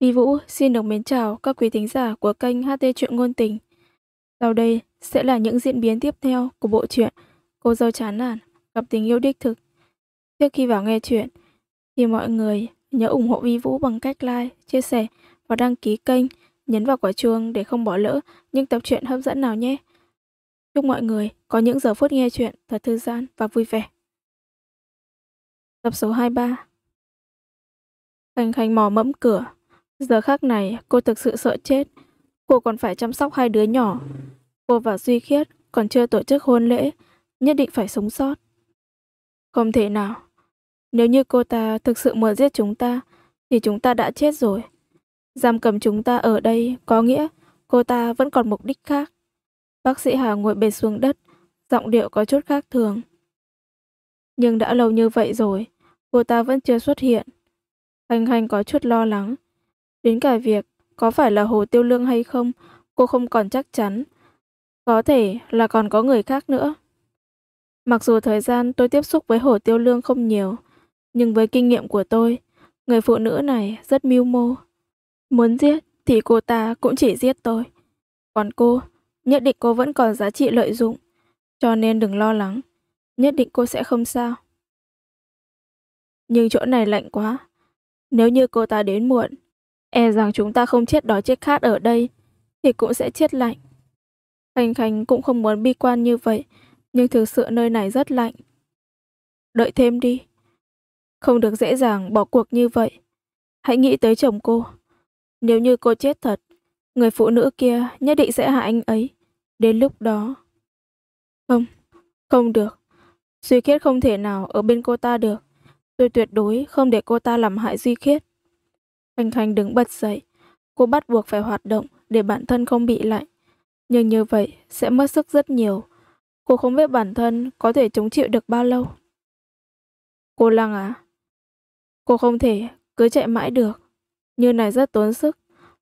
Vi Vũ xin được mến chào các quý thính giả của kênh HT Truyện Ngôn Tình. Sau đây sẽ là những diễn biến tiếp theo của bộ truyện Cô dâu chán nản gặp tình yêu đích thực. Trước khi vào nghe chuyện thì mọi người nhớ ủng hộ Vi Vũ bằng cách like, chia sẻ và đăng ký kênh, nhấn vào quả chuông để không bỏ lỡ những tập truyện hấp dẫn nào nhé. Chúc mọi người có những giờ phút nghe chuyện thật thư giãn và vui vẻ. Tập số 23 Khánh Khánh mò mẫm cửa Giờ khác này, cô thực sự sợ chết. Cô còn phải chăm sóc hai đứa nhỏ. Cô và Duy Khiết còn chưa tổ chức hôn lễ, nhất định phải sống sót. Không thể nào. Nếu như cô ta thực sự muốn giết chúng ta, thì chúng ta đã chết rồi. Giam cầm chúng ta ở đây có nghĩa cô ta vẫn còn mục đích khác. Bác sĩ Hà ngồi bệt xuống đất, giọng điệu có chút khác thường. Nhưng đã lâu như vậy rồi, cô ta vẫn chưa xuất hiện. Hành hành có chút lo lắng, Đến cả việc có phải là Hồ Tiêu Lương hay không, cô không còn chắc chắn. Có thể là còn có người khác nữa. Mặc dù thời gian tôi tiếp xúc với Hồ Tiêu Lương không nhiều, nhưng với kinh nghiệm của tôi, người phụ nữ này rất mưu mô. Muốn giết thì cô ta cũng chỉ giết tôi. Còn cô, nhất định cô vẫn còn giá trị lợi dụng, cho nên đừng lo lắng, nhất định cô sẽ không sao. Nhưng chỗ này lạnh quá, nếu như cô ta đến muộn E rằng chúng ta không chết đói chết khát ở đây, thì cũng sẽ chết lạnh. Khánh Khánh cũng không muốn bi quan như vậy, nhưng thực sự nơi này rất lạnh. Đợi thêm đi. Không được dễ dàng bỏ cuộc như vậy. Hãy nghĩ tới chồng cô. Nếu như cô chết thật, người phụ nữ kia nhất định sẽ hại anh ấy. Đến lúc đó... Không, không được. Duy Khiết không thể nào ở bên cô ta được. Tôi tuyệt đối không để cô ta làm hại Duy Khiết. Khanh Khanh đứng bật dậy. Cô bắt buộc phải hoạt động để bản thân không bị lạnh. Nhưng như vậy sẽ mất sức rất nhiều. Cô không biết bản thân có thể chống chịu được bao lâu. Cô Lăng à? Cô không thể cứ chạy mãi được. Như này rất tốn sức.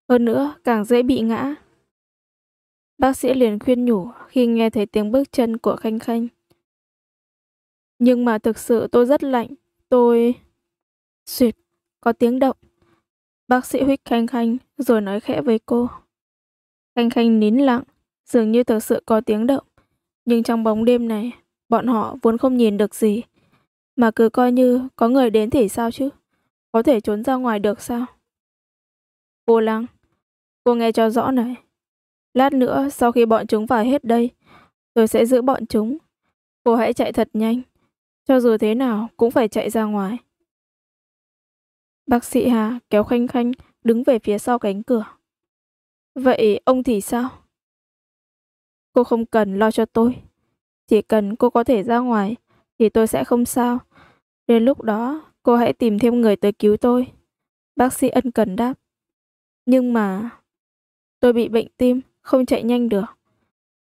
Hơn nữa càng dễ bị ngã. Bác sĩ liền khuyên nhủ khi nghe thấy tiếng bước chân của Khanh Khanh. Nhưng mà thực sự tôi rất lạnh. Tôi... Xuyệt, có tiếng động. Bác sĩ huyết Khanh Khanh rồi nói khẽ với cô. Khanh Khanh nín lặng, dường như thực sự có tiếng động. Nhưng trong bóng đêm này, bọn họ vốn không nhìn được gì. Mà cứ coi như có người đến thì sao chứ? Có thể trốn ra ngoài được sao? Cô Lăng, cô nghe cho rõ này. Lát nữa sau khi bọn chúng vào hết đây, tôi sẽ giữ bọn chúng. Cô hãy chạy thật nhanh. Cho dù thế nào cũng phải chạy ra ngoài. Bác sĩ Hà kéo Khanh Khanh đứng về phía sau cánh cửa. Vậy ông thì sao? Cô không cần lo cho tôi. Chỉ cần cô có thể ra ngoài thì tôi sẽ không sao. Đến lúc đó, cô hãy tìm thêm người tới cứu tôi. Bác sĩ ân cần đáp. Nhưng mà... Tôi bị bệnh tim, không chạy nhanh được.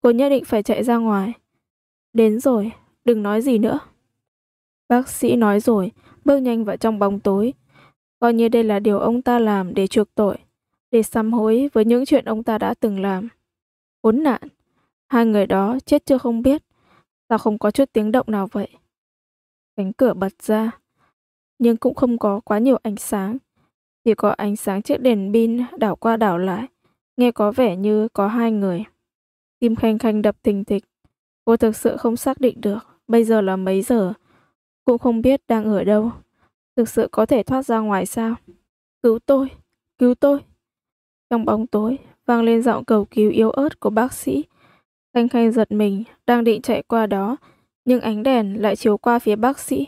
Cô nhất định phải chạy ra ngoài. Đến rồi, đừng nói gì nữa. Bác sĩ nói rồi, bước nhanh vào trong bóng tối, coi như đây là điều ông ta làm để chuộc tội, để sám hối với những chuyện ông ta đã từng làm. Khốn nạn, hai người đó chết chưa không biết, sao không có chút tiếng động nào vậy? Cánh cửa bật ra, nhưng cũng không có quá nhiều ánh sáng, chỉ có ánh sáng chiếc đèn pin đảo qua đảo lại, nghe có vẻ như có hai người. Tim khanh khanh đập thình thịch, cô thực sự không xác định được bây giờ là mấy giờ, cũng không biết đang ở đâu. Thực sự có thể thoát ra ngoài sao? Cứu tôi! Cứu tôi! Trong bóng tối, vang lên giọng cầu cứu yếu ớt của bác sĩ. thanh khanh giật mình, đang định chạy qua đó, nhưng ánh đèn lại chiếu qua phía bác sĩ.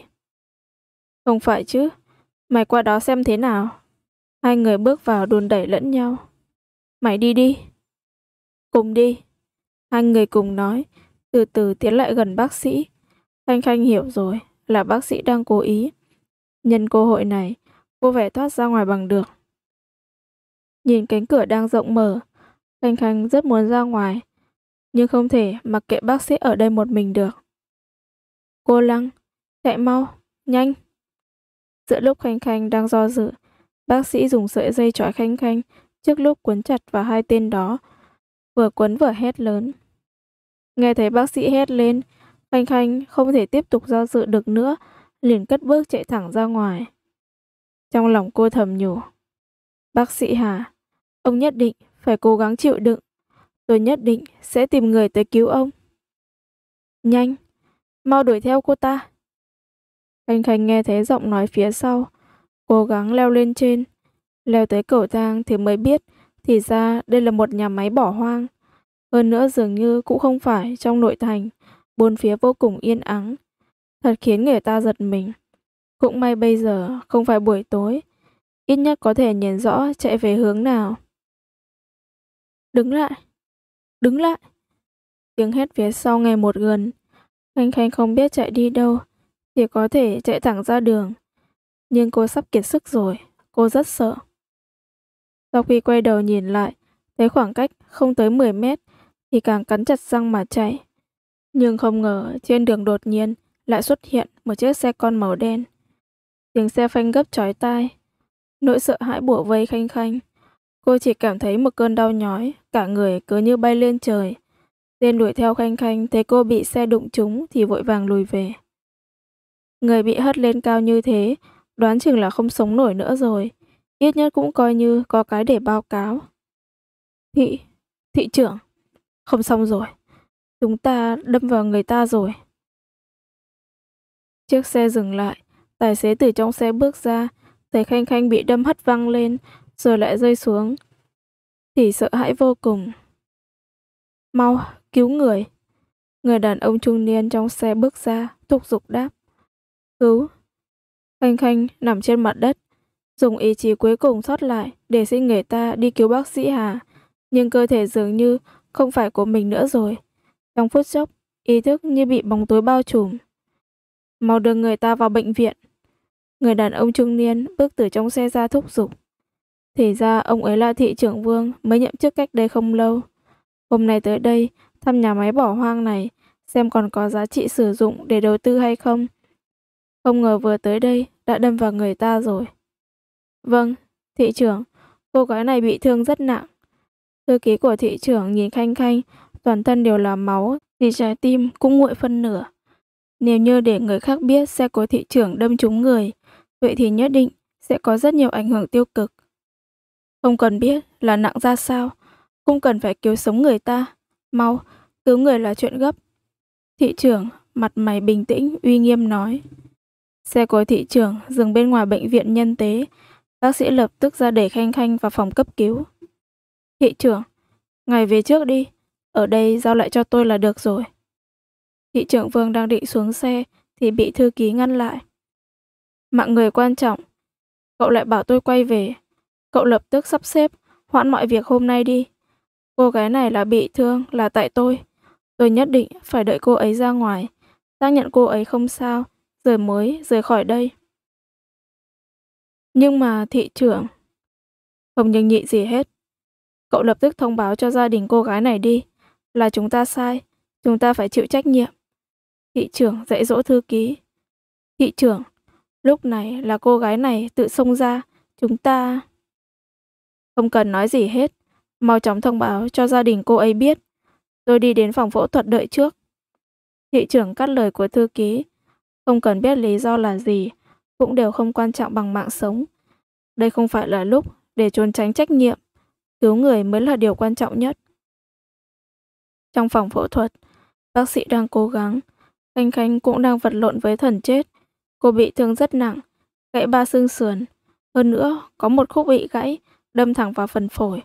Không phải chứ, mày qua đó xem thế nào. Hai người bước vào đùn đẩy lẫn nhau. Mày đi đi. Cùng đi. Hai người cùng nói, từ từ tiến lại gần bác sĩ. thanh khanh hiểu rồi, là bác sĩ đang cố ý. Nhân cơ hội này, cô vẻ thoát ra ngoài bằng được. Nhìn cánh cửa đang rộng mở, Khanh Khanh rất muốn ra ngoài, nhưng không thể mặc kệ bác sĩ ở đây một mình được. Cô Lăng, chạy mau, nhanh. Giữa lúc Khanh Khanh đang do dự, bác sĩ dùng sợi dây trói Khanh Khanh trước lúc quấn chặt vào hai tên đó, vừa quấn vừa hét lớn. Nghe thấy bác sĩ hét lên, Khanh Khanh không thể tiếp tục do dự được nữa, liền cất bước chạy thẳng ra ngoài. Trong lòng cô thầm nhủ. Bác sĩ Hà, ông nhất định phải cố gắng chịu đựng. Tôi nhất định sẽ tìm người tới cứu ông. Nhanh, mau đuổi theo cô ta. Khanh Khanh nghe thấy giọng nói phía sau, cố gắng leo lên trên. Leo tới cầu thang thì mới biết, thì ra đây là một nhà máy bỏ hoang. Hơn nữa dường như cũng không phải trong nội thành, bốn phía vô cùng yên ắng, thật khiến người ta giật mình. Cũng may bây giờ, không phải buổi tối, ít nhất có thể nhìn rõ chạy về hướng nào. Đứng lại, đứng lại. Tiếng hét phía sau ngày một gần, Khanh Khanh không biết chạy đi đâu, chỉ có thể chạy thẳng ra đường. Nhưng cô sắp kiệt sức rồi, cô rất sợ. Sau khi quay đầu nhìn lại, thấy khoảng cách không tới 10 mét thì càng cắn chặt răng mà chạy. Nhưng không ngờ trên đường đột nhiên lại xuất hiện một chiếc xe con màu đen. Tiếng xe phanh gấp chói tai. Nỗi sợ hãi bủa vây khanh khanh. Cô chỉ cảm thấy một cơn đau nhói, cả người cứ như bay lên trời. Tên đuổi theo khanh khanh thấy cô bị xe đụng trúng thì vội vàng lùi về. Người bị hất lên cao như thế, đoán chừng là không sống nổi nữa rồi. Ít nhất cũng coi như có cái để báo cáo. Thị, thị trưởng, không xong rồi. Chúng ta đâm vào người ta rồi. Chiếc xe dừng lại, tài xế từ trong xe bước ra, thấy Khanh Khanh bị đâm hất văng lên, rồi lại rơi xuống. Thì sợ hãi vô cùng. Mau, cứu người. Người đàn ông trung niên trong xe bước ra, thúc giục đáp. Cứu. Khanh Khanh nằm trên mặt đất, dùng ý chí cuối cùng sót lại để xin người ta đi cứu bác sĩ Hà. Nhưng cơ thể dường như không phải của mình nữa rồi. Trong phút chốc, ý thức như bị bóng tối bao trùm mau đưa người ta vào bệnh viện. Người đàn ông trung niên bước từ trong xe ra thúc giục. Thì ra ông ấy là thị trưởng Vương mới nhậm chức cách đây không lâu. Hôm nay tới đây, thăm nhà máy bỏ hoang này, xem còn có giá trị sử dụng để đầu tư hay không. Không ngờ vừa tới đây đã đâm vào người ta rồi. Vâng, thị trưởng, cô gái này bị thương rất nặng. Thư ký của thị trưởng nhìn khanh khanh, toàn thân đều là máu, thì trái tim cũng nguội phân nửa. Nếu như để người khác biết xe của thị trưởng đâm trúng người, vậy thì nhất định sẽ có rất nhiều ảnh hưởng tiêu cực. Không cần biết là nặng ra sao, không cần phải cứu sống người ta. Mau, cứu người là chuyện gấp. Thị trưởng, mặt mày bình tĩnh, uy nghiêm nói. Xe của thị trưởng dừng bên ngoài bệnh viện nhân tế. Bác sĩ lập tức ra để Khanh Khanh vào phòng cấp cứu. Thị trưởng, ngài về trước đi. Ở đây giao lại cho tôi là được rồi. Thị trưởng Vương đang định xuống xe thì bị thư ký ngăn lại. Mạng người quan trọng. Cậu lại bảo tôi quay về. Cậu lập tức sắp xếp, hoãn mọi việc hôm nay đi. Cô gái này là bị thương là tại tôi. Tôi nhất định phải đợi cô ấy ra ngoài, xác nhận cô ấy không sao, rồi mới rời khỏi đây. Nhưng mà thị trưởng không nhường nhị gì hết. Cậu lập tức thông báo cho gia đình cô gái này đi, là chúng ta sai, chúng ta phải chịu trách nhiệm thị trưởng dạy dỗ thư ký. Thị trưởng, lúc này là cô gái này tự xông ra, chúng ta... Không cần nói gì hết, mau chóng thông báo cho gia đình cô ấy biết. Tôi đi đến phòng phẫu thuật đợi trước. Thị trưởng cắt lời của thư ký, không cần biết lý do là gì, cũng đều không quan trọng bằng mạng sống. Đây không phải là lúc để trốn tránh trách nhiệm, cứu người mới là điều quan trọng nhất. Trong phòng phẫu thuật, bác sĩ đang cố gắng Khanh Khánh cũng đang vật lộn với thần chết. Cô bị thương rất nặng, gãy ba xương sườn. Hơn nữa, có một khúc bị gãy, đâm thẳng vào phần phổi.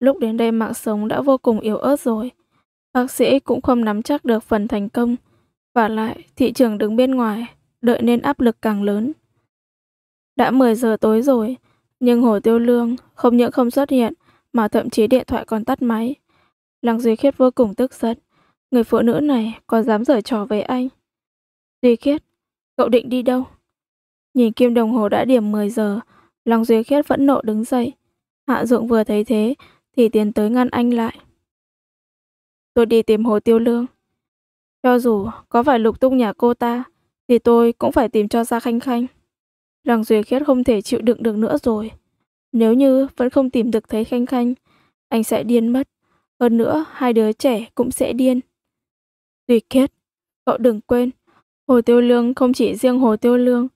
Lúc đến đây mạng sống đã vô cùng yếu ớt rồi. Bác sĩ cũng không nắm chắc được phần thành công. Và lại, thị trường đứng bên ngoài, đợi nên áp lực càng lớn. Đã 10 giờ tối rồi, nhưng Hồ Tiêu Lương không những không xuất hiện, mà thậm chí điện thoại còn tắt máy. Lăng Duy Khiết vô cùng tức giận. Người phụ nữ này còn dám giở trò với anh. Duy Khiết, cậu định đi đâu? Nhìn kim đồng hồ đã điểm 10 giờ, lòng Duy Khiết vẫn nộ đứng dậy. Hạ Dụng vừa thấy thế thì tiến tới ngăn anh lại. Tôi đi tìm Hồ Tiêu Lương. Cho dù có phải lục tung nhà cô ta, thì tôi cũng phải tìm cho ra khanh khanh. Lòng Duy Khiết không thể chịu đựng được nữa rồi. Nếu như vẫn không tìm được thấy khanh khanh, anh sẽ điên mất. Hơn nữa, hai đứa trẻ cũng sẽ điên. Duy Kết, cậu đừng quên, Hồ Tiêu Lương không chỉ riêng Hồ Tiêu Lương,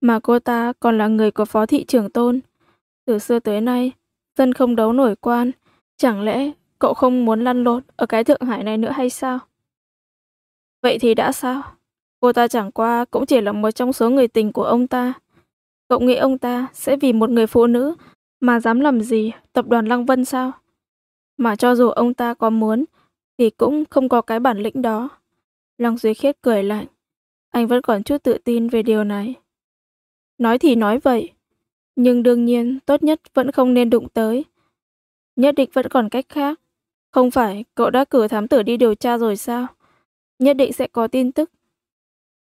mà cô ta còn là người của phó thị trưởng tôn. Từ xưa tới nay, dân không đấu nổi quan, chẳng lẽ cậu không muốn lăn lộn ở cái Thượng Hải này nữa hay sao? Vậy thì đã sao? Cô ta chẳng qua cũng chỉ là một trong số người tình của ông ta. Cậu nghĩ ông ta sẽ vì một người phụ nữ mà dám làm gì tập đoàn Lăng Vân sao? Mà cho dù ông ta có muốn thì cũng không có cái bản lĩnh đó. Lăng Duy Khiết cười lạnh. Anh vẫn còn chút tự tin về điều này. Nói thì nói vậy, nhưng đương nhiên tốt nhất vẫn không nên đụng tới. Nhất định vẫn còn cách khác. Không phải cậu đã cử thám tử đi điều tra rồi sao? Nhất định sẽ có tin tức.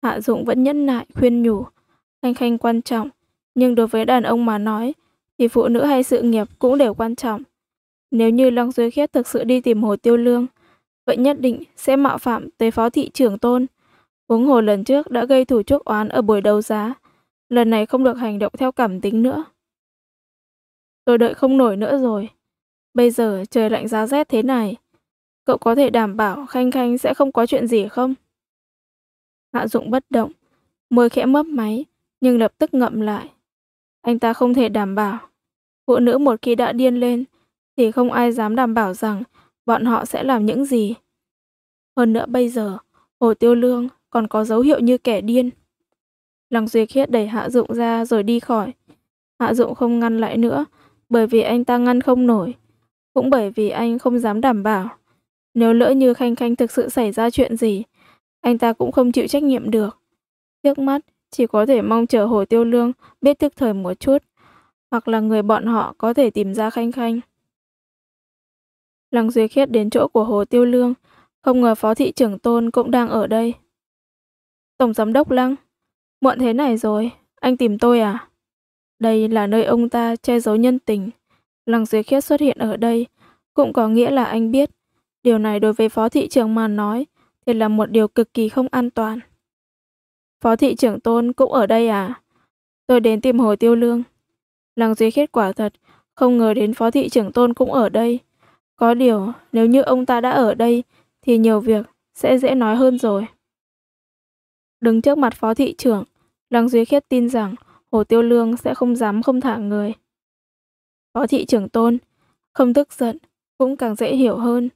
Hạ Dụng vẫn nhẫn nại khuyên nhủ. Khanh khanh quan trọng, nhưng đối với đàn ông mà nói, thì phụ nữ hay sự nghiệp cũng đều quan trọng. Nếu như Lăng Duy Khiết thực sự đi tìm Hồ Tiêu Lương, vậy nhất định sẽ mạo phạm tới phó thị trưởng tôn. Huống hồ lần trước đã gây thủ chuốc oán ở buổi đấu giá, lần này không được hành động theo cảm tính nữa. Tôi đợi không nổi nữa rồi. Bây giờ trời lạnh giá rét thế này, cậu có thể đảm bảo Khanh Khanh sẽ không có chuyện gì không? Hạ Dụng bất động, môi khẽ mấp máy, nhưng lập tức ngậm lại. Anh ta không thể đảm bảo. Phụ nữ một khi đã điên lên, thì không ai dám đảm bảo rằng bọn họ sẽ làm những gì. Hơn nữa bây giờ, Hồ Tiêu Lương còn có dấu hiệu như kẻ điên. Lăng Duy Khiết đẩy Hạ Dụng ra rồi đi khỏi. Hạ Dụng không ngăn lại nữa, bởi vì anh ta ngăn không nổi, cũng bởi vì anh không dám đảm bảo. Nếu lỡ như Khanh Khanh thực sự xảy ra chuyện gì, anh ta cũng không chịu trách nhiệm được. Trước mắt, chỉ có thể mong chờ Hồ Tiêu Lương biết thức thời một chút, hoặc là người bọn họ có thể tìm ra Khanh Khanh. Lăng Duy Khiết đến chỗ của Hồ Tiêu Lương, không ngờ phó thị trưởng Tôn cũng đang ở đây. Tổng giám đốc Lăng, muộn thế này rồi, anh tìm tôi à? Đây là nơi ông ta che giấu nhân tình. Lăng Duy Khiết xuất hiện ở đây cũng có nghĩa là anh biết. Điều này đối với phó thị trưởng mà nói thì là một điều cực kỳ không an toàn. Phó thị trưởng Tôn cũng ở đây à? Tôi đến tìm Hồ Tiêu Lương. Lăng Duy Khiết quả thật, không ngờ đến phó thị trưởng Tôn cũng ở đây. Có điều, nếu như ông ta đã ở đây, thì nhiều việc sẽ dễ nói hơn rồi. Đứng trước mặt phó thị trưởng, Lăng Duy Khiết tin rằng Hồ Tiêu Lương sẽ không dám không thả người. Phó thị trưởng tôn, không tức giận, cũng càng dễ hiểu hơn.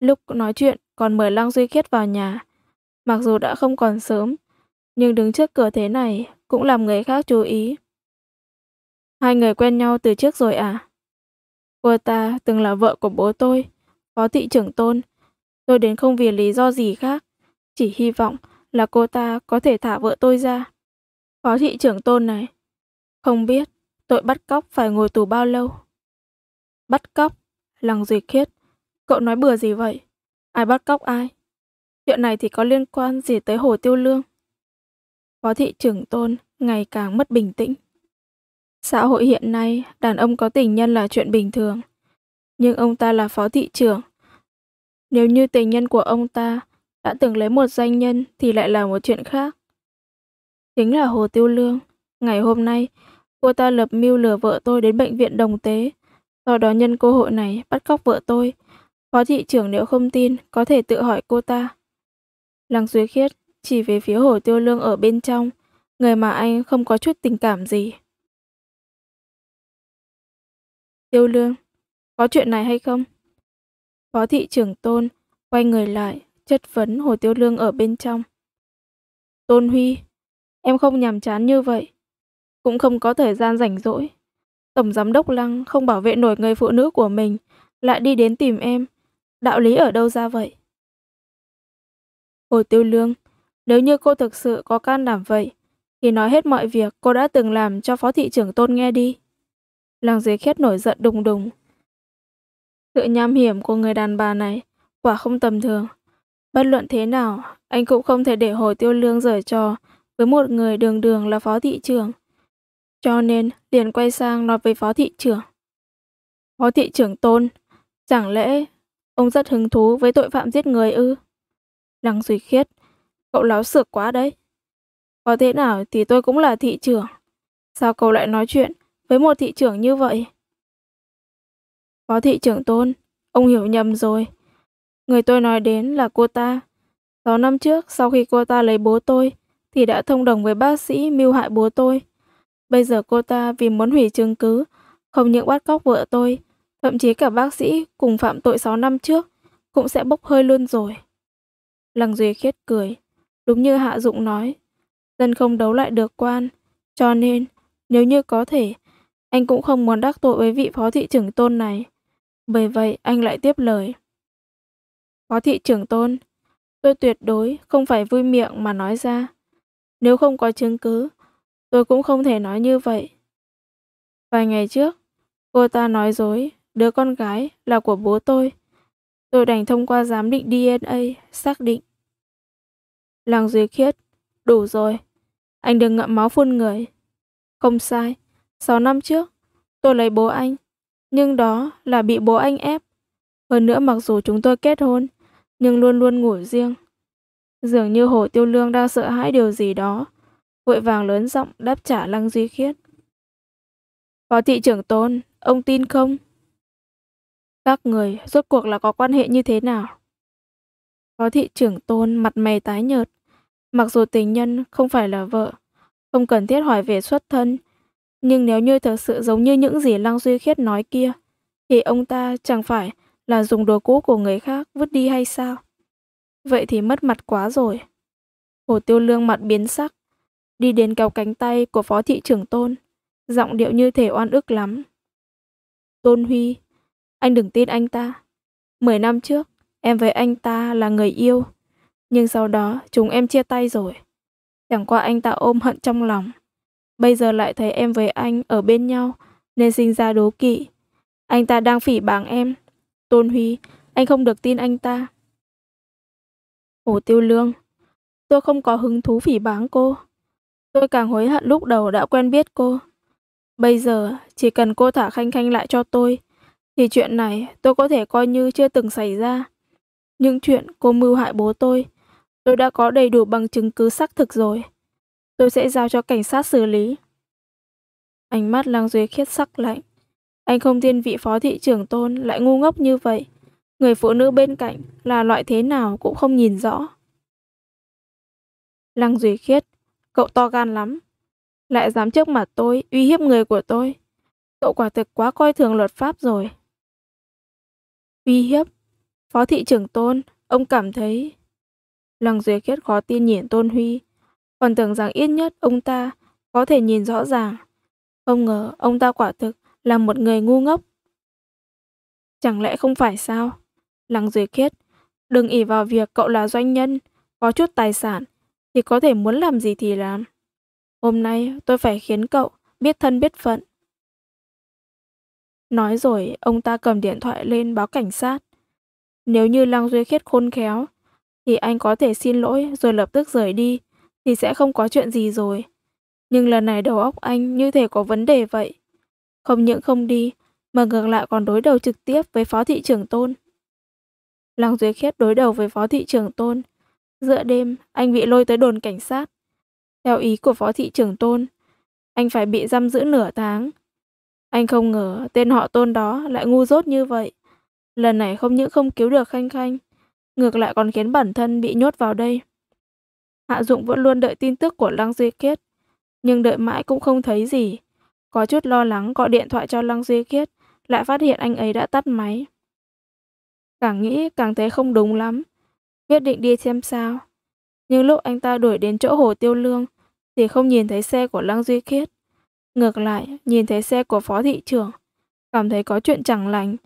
Lúc nói chuyện còn mời Lăng Duy Khiết vào nhà, mặc dù đã không còn sớm, nhưng đứng trước cửa thế này cũng làm người khác chú ý. Hai người quen nhau từ trước rồi à? Cô ta từng là vợ của bố tôi, phó thị trưởng tôn. Tôi đến không vì lý do gì khác, chỉ hy vọng là cô ta có thể thả vợ tôi ra. Phó thị trưởng tôn này, không biết tội bắt cóc phải ngồi tù bao lâu. Bắt cóc? lằng Duy Khiết, cậu nói bừa gì vậy? Ai bắt cóc ai? Chuyện này thì có liên quan gì tới Hồ Tiêu Lương? Phó thị trưởng tôn ngày càng mất bình tĩnh. Xã hội hiện nay, đàn ông có tình nhân là chuyện bình thường. Nhưng ông ta là phó thị trưởng. Nếu như tình nhân của ông ta đã từng lấy một danh nhân thì lại là một chuyện khác. Chính là Hồ Tiêu Lương. Ngày hôm nay, cô ta lập mưu lừa vợ tôi đến bệnh viện đồng tế. Sau đó nhân cơ hội này bắt cóc vợ tôi. Phó thị trưởng nếu không tin, có thể tự hỏi cô ta. Lăng Duy Khiết chỉ về phía Hồ Tiêu Lương ở bên trong, người mà anh không có chút tình cảm gì. Tiêu lương, có chuyện này hay không? Phó thị trưởng Tôn quay người lại, chất vấn Hồ Tiêu Lương ở bên trong. Tôn Huy, em không nhàm chán như vậy, cũng không có thời gian rảnh rỗi. Tổng giám đốc Lăng không bảo vệ nổi người phụ nữ của mình, lại đi đến tìm em. Đạo lý ở đâu ra vậy? Hồ Tiêu Lương, nếu như cô thực sự có can đảm vậy, thì nói hết mọi việc cô đã từng làm cho phó thị trưởng Tôn nghe đi. Lăng Duy Khiết nổi giận đùng đùng. Sự nham hiểm của người đàn bà này quả không tầm thường. Bất luận thế nào, anh cũng không thể để Hồ Tiêu Lương rời trò với một người đường đường là phó thị trưởng. Cho nên liền quay sang nói với phó thị trưởng. Phó thị trưởng Tôn, chẳng lẽ ông rất hứng thú với tội phạm giết người ư? Lăng Duy Khiết, cậu láo xược quá đấy. Có thế nào thì tôi cũng là thị trưởng. Sao cậu lại nói chuyện với một thị trưởng như vậy. Phó thị trưởng Tôn, ông hiểu nhầm rồi. Người tôi nói đến là cô ta. 6 năm trước, sau khi cô ta lấy bố tôi, thì đã thông đồng với bác sĩ mưu hại bố tôi. Bây giờ cô ta vì muốn hủy chứng cứ, không những bắt cóc vợ tôi, thậm chí cả bác sĩ cùng phạm tội 6 năm trước cũng sẽ bốc hơi luôn rồi. Lăng Duy khiết cười, đúng như Hạ Dụng nói, dân không đấu lại được quan, cho nên nếu như có thể, anh cũng không muốn đắc tội với vị phó thị trưởng tôn này. Bởi vậy, anh lại tiếp lời. Phó thị trưởng tôn, tôi tuyệt đối không phải vui miệng mà nói ra. Nếu không có chứng cứ, tôi cũng không thể nói như vậy. Vài ngày trước, cô ta nói dối, đứa con gái là của bố tôi. Tôi đành thông qua giám định DNA xác định. Làng dưới Khiết, đủ rồi. Anh đừng ngậm máu phun người. Không sai, 6 năm trước, tôi lấy bố anh, nhưng đó là bị bố anh ép. Hơn nữa mặc dù chúng tôi kết hôn, nhưng luôn luôn ngủ riêng. Dường như Hồ Tiêu Lương đang sợ hãi điều gì đó, vội vàng lớn giọng đáp trả Lăng Duy Khiết. Phó thị trưởng Tôn, ông tin không? Các người rốt cuộc là có quan hệ như thế nào? Phó thị trưởng Tôn mặt mày tái nhợt, mặc dù tình nhân không phải là vợ, không cần thiết hỏi về xuất thân nhưng nếu như thật sự giống như những gì Lăng Duy Khiết nói kia, thì ông ta chẳng phải là dùng đồ cũ của người khác vứt đi hay sao? Vậy thì mất mặt quá rồi. Hồ Tiêu Lương mặt biến sắc, đi đến kéo cánh tay của Phó Thị trưởng Tôn, giọng điệu như thể oan ức lắm. Tôn Huy, anh đừng tin anh ta. Mười năm trước, em với anh ta là người yêu, nhưng sau đó chúng em chia tay rồi. Chẳng qua anh ta ôm hận trong lòng bây giờ lại thấy em với anh ở bên nhau nên sinh ra đố kỵ. Anh ta đang phỉ báng em. Tôn Huy, anh không được tin anh ta. Hồ Tiêu Lương, tôi không có hứng thú phỉ báng cô. Tôi càng hối hận lúc đầu đã quen biết cô. Bây giờ, chỉ cần cô thả Khanh Khanh lại cho tôi, thì chuyện này tôi có thể coi như chưa từng xảy ra. những chuyện cô mưu hại bố tôi, tôi đã có đầy đủ bằng chứng cứ xác thực rồi. Tôi sẽ giao cho cảnh sát xử lý. Ánh mắt Lăng Duy Khiết sắc lạnh. Anh không thiên vị phó thị trưởng tôn lại ngu ngốc như vậy. Người phụ nữ bên cạnh là loại thế nào cũng không nhìn rõ. Lăng Duy Khiết, cậu to gan lắm. Lại dám trước mặt tôi, uy hiếp người của tôi. Cậu quả thực quá coi thường luật pháp rồi. Uy hiếp? Phó thị trưởng tôn, ông cảm thấy... Lăng Duy Khiết khó tin nhìn Tôn Huy, còn tưởng rằng ít nhất ông ta có thể nhìn rõ ràng. Không ngờ ông ta quả thực là một người ngu ngốc. Chẳng lẽ không phải sao? Lăng Duy Khiết, đừng ỉ vào việc cậu là doanh nhân, có chút tài sản, thì có thể muốn làm gì thì làm. Hôm nay tôi phải khiến cậu biết thân biết phận. Nói rồi, ông ta cầm điện thoại lên báo cảnh sát. Nếu như Lăng Duy Khiết khôn khéo, thì anh có thể xin lỗi rồi lập tức rời đi, thì sẽ không có chuyện gì rồi. Nhưng lần này đầu óc anh như thể có vấn đề vậy. Không những không đi, mà ngược lại còn đối đầu trực tiếp với phó thị trưởng Tôn. Lăng Duy Khiết đối đầu với phó thị trưởng Tôn. Giữa đêm, anh bị lôi tới đồn cảnh sát. Theo ý của phó thị trưởng Tôn, anh phải bị giam giữ nửa tháng. Anh không ngờ tên họ Tôn đó lại ngu dốt như vậy. Lần này không những không cứu được Khanh Khanh, ngược lại còn khiến bản thân bị nhốt vào đây. Hạ Dụng vẫn luôn đợi tin tức của Lăng Duy Kiết, nhưng đợi mãi cũng không thấy gì. Có chút lo lắng gọi điện thoại cho Lăng Duy Kiết, lại phát hiện anh ấy đã tắt máy. Càng nghĩ càng thấy không đúng lắm, quyết định đi xem sao. Nhưng lúc anh ta đuổi đến chỗ Hồ Tiêu Lương thì không nhìn thấy xe của Lăng Duy Kiết. Ngược lại, nhìn thấy xe của phó thị trưởng, cảm thấy có chuyện chẳng lành,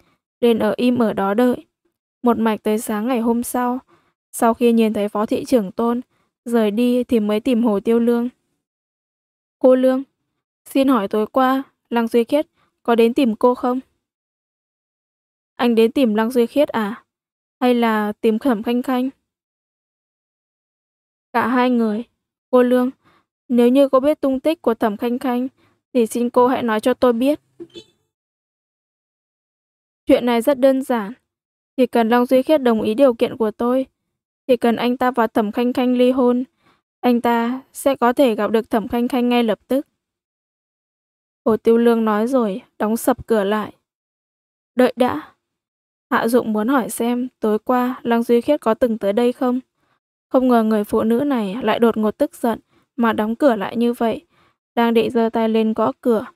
nên ở im ở đó đợi. Một mạch tới sáng ngày hôm sau, sau khi nhìn thấy phó thị trưởng Tôn, rời đi thì mới tìm Hồ Tiêu Lương. Cô Lương, xin hỏi tối qua, Lăng Duy Khiết có đến tìm cô không? Anh đến tìm Lăng Duy Khiết à? Hay là tìm Khẩm Khanh Khanh? Cả hai người, cô Lương, nếu như cô biết tung tích của Thẩm Khanh Khanh thì xin cô hãy nói cho tôi biết. Chuyện này rất đơn giản, chỉ cần Lăng Duy Khiết đồng ý điều kiện của tôi chỉ cần anh ta và Thẩm Khanh Khanh ly hôn, anh ta sẽ có thể gặp được Thẩm Khanh Khanh ngay lập tức. Hồ Tiêu Lương nói rồi, đóng sập cửa lại. Đợi đã. Hạ Dụng muốn hỏi xem tối qua Lăng Duy Khiết có từng tới đây không. Không ngờ người phụ nữ này lại đột ngột tức giận mà đóng cửa lại như vậy. Đang định giơ tay lên gõ cửa,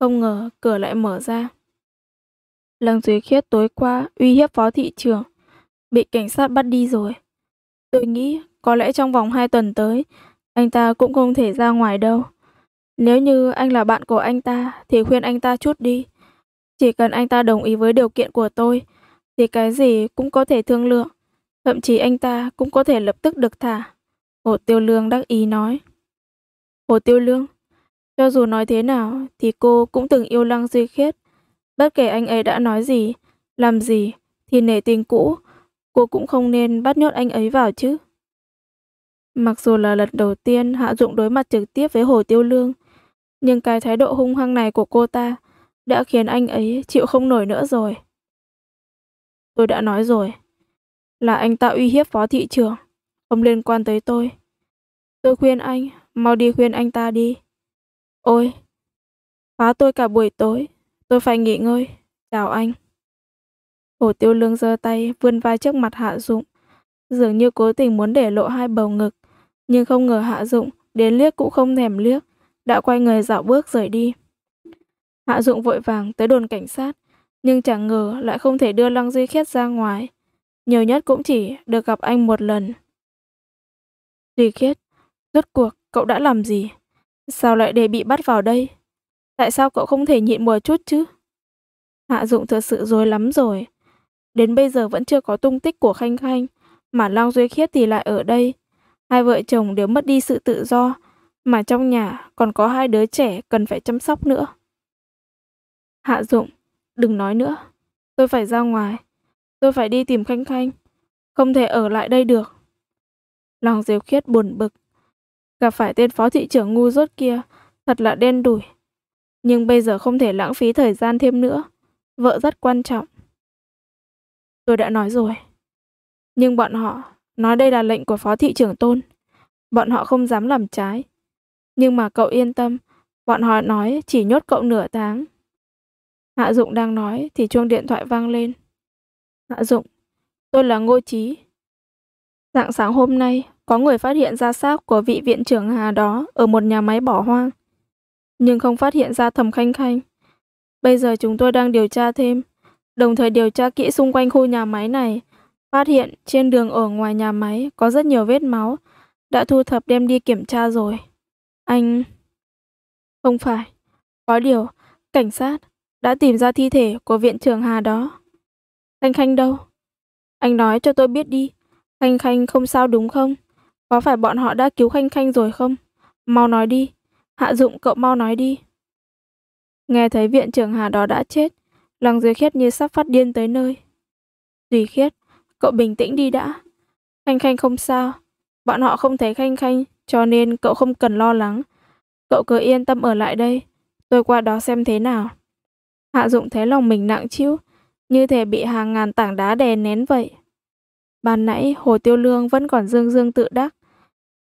không ngờ cửa lại mở ra. Lăng Duy Khiết tối qua uy hiếp phó thị trưởng, bị cảnh sát bắt đi rồi. Tôi nghĩ có lẽ trong vòng hai tuần tới, anh ta cũng không thể ra ngoài đâu. Nếu như anh là bạn của anh ta thì khuyên anh ta chút đi. Chỉ cần anh ta đồng ý với điều kiện của tôi thì cái gì cũng có thể thương lượng, thậm chí anh ta cũng có thể lập tức được thả. Hồ Tiêu Lương đắc ý nói. Hồ Tiêu Lương, cho dù nói thế nào thì cô cũng từng yêu Lăng Duy Khiết. Bất kể anh ấy đã nói gì, làm gì thì nể tình cũ cô cũng không nên bắt nhốt anh ấy vào chứ. Mặc dù là lần đầu tiên Hạ Dụng đối mặt trực tiếp với Hồ Tiêu Lương, nhưng cái thái độ hung hăng này của cô ta đã khiến anh ấy chịu không nổi nữa rồi. Tôi đã nói rồi, là anh ta uy hiếp phó thị trưởng, không liên quan tới tôi. Tôi khuyên anh, mau đi khuyên anh ta đi. Ôi, phá tôi cả buổi tối, tôi phải nghỉ ngơi. Chào anh. Hồ tiêu lương giơ tay, vươn vai trước mặt Hạ Dụng, dường như cố tình muốn để lộ hai bầu ngực, nhưng không ngờ Hạ Dụng đến liếc cũng không thèm liếc, đã quay người dạo bước rời đi. Hạ Dụng vội vàng tới đồn cảnh sát, nhưng chẳng ngờ lại không thể đưa Lăng Duy Khiết ra ngoài, nhiều nhất cũng chỉ được gặp anh một lần. Duy Khiết, rốt cuộc cậu đã làm gì? Sao lại để bị bắt vào đây? Tại sao cậu không thể nhịn một chút chứ? Hạ Dụng thật sự rối lắm rồi. Đến bây giờ vẫn chưa có tung tích của Khanh Khanh, mà Long Duy Khiết thì lại ở đây. Hai vợ chồng đều mất đi sự tự do, mà trong nhà còn có hai đứa trẻ cần phải chăm sóc nữa. Hạ Dụng, đừng nói nữa. Tôi phải ra ngoài. Tôi phải đi tìm Khanh Khanh. Không thể ở lại đây được. long Diêu Khiết buồn bực. Gặp phải tên phó thị trưởng ngu dốt kia, thật là đen đủi. Nhưng bây giờ không thể lãng phí thời gian thêm nữa. Vợ rất quan trọng. Tôi đã nói rồi. Nhưng bọn họ nói đây là lệnh của phó thị trưởng Tôn. Bọn họ không dám làm trái. Nhưng mà cậu yên tâm, bọn họ nói chỉ nhốt cậu nửa tháng. Hạ Dụng đang nói thì chuông điện thoại vang lên. Hạ Dụng, tôi là Ngô Chí. Dạng sáng hôm nay, có người phát hiện ra xác của vị viện trưởng Hà đó ở một nhà máy bỏ hoang. Nhưng không phát hiện ra thầm khanh khanh. Bây giờ chúng tôi đang điều tra thêm đồng thời điều tra kỹ xung quanh khu nhà máy này. Phát hiện trên đường ở ngoài nhà máy có rất nhiều vết máu, đã thu thập đem đi kiểm tra rồi. Anh... Không phải. Có điều, cảnh sát đã tìm ra thi thể của viện trưởng Hà đó. Khanh Khanh đâu? Anh nói cho tôi biết đi. Khanh Khanh không sao đúng không? Có phải bọn họ đã cứu Khanh Khanh rồi không? Mau nói đi. Hạ dụng cậu mau nói đi. Nghe thấy viện trưởng Hà đó đã chết, lòng dưới Khiết như sắp phát điên tới nơi. Duy Khiết, cậu bình tĩnh đi đã. Khanh Khanh không sao. Bọn họ không thấy Khanh Khanh, cho nên cậu không cần lo lắng. Cậu cứ yên tâm ở lại đây. Tôi qua đó xem thế nào. Hạ Dụng thấy lòng mình nặng chịu, như thể bị hàng ngàn tảng đá đè nén vậy. Ban nãy Hồ Tiêu Lương vẫn còn dương dương tự đắc.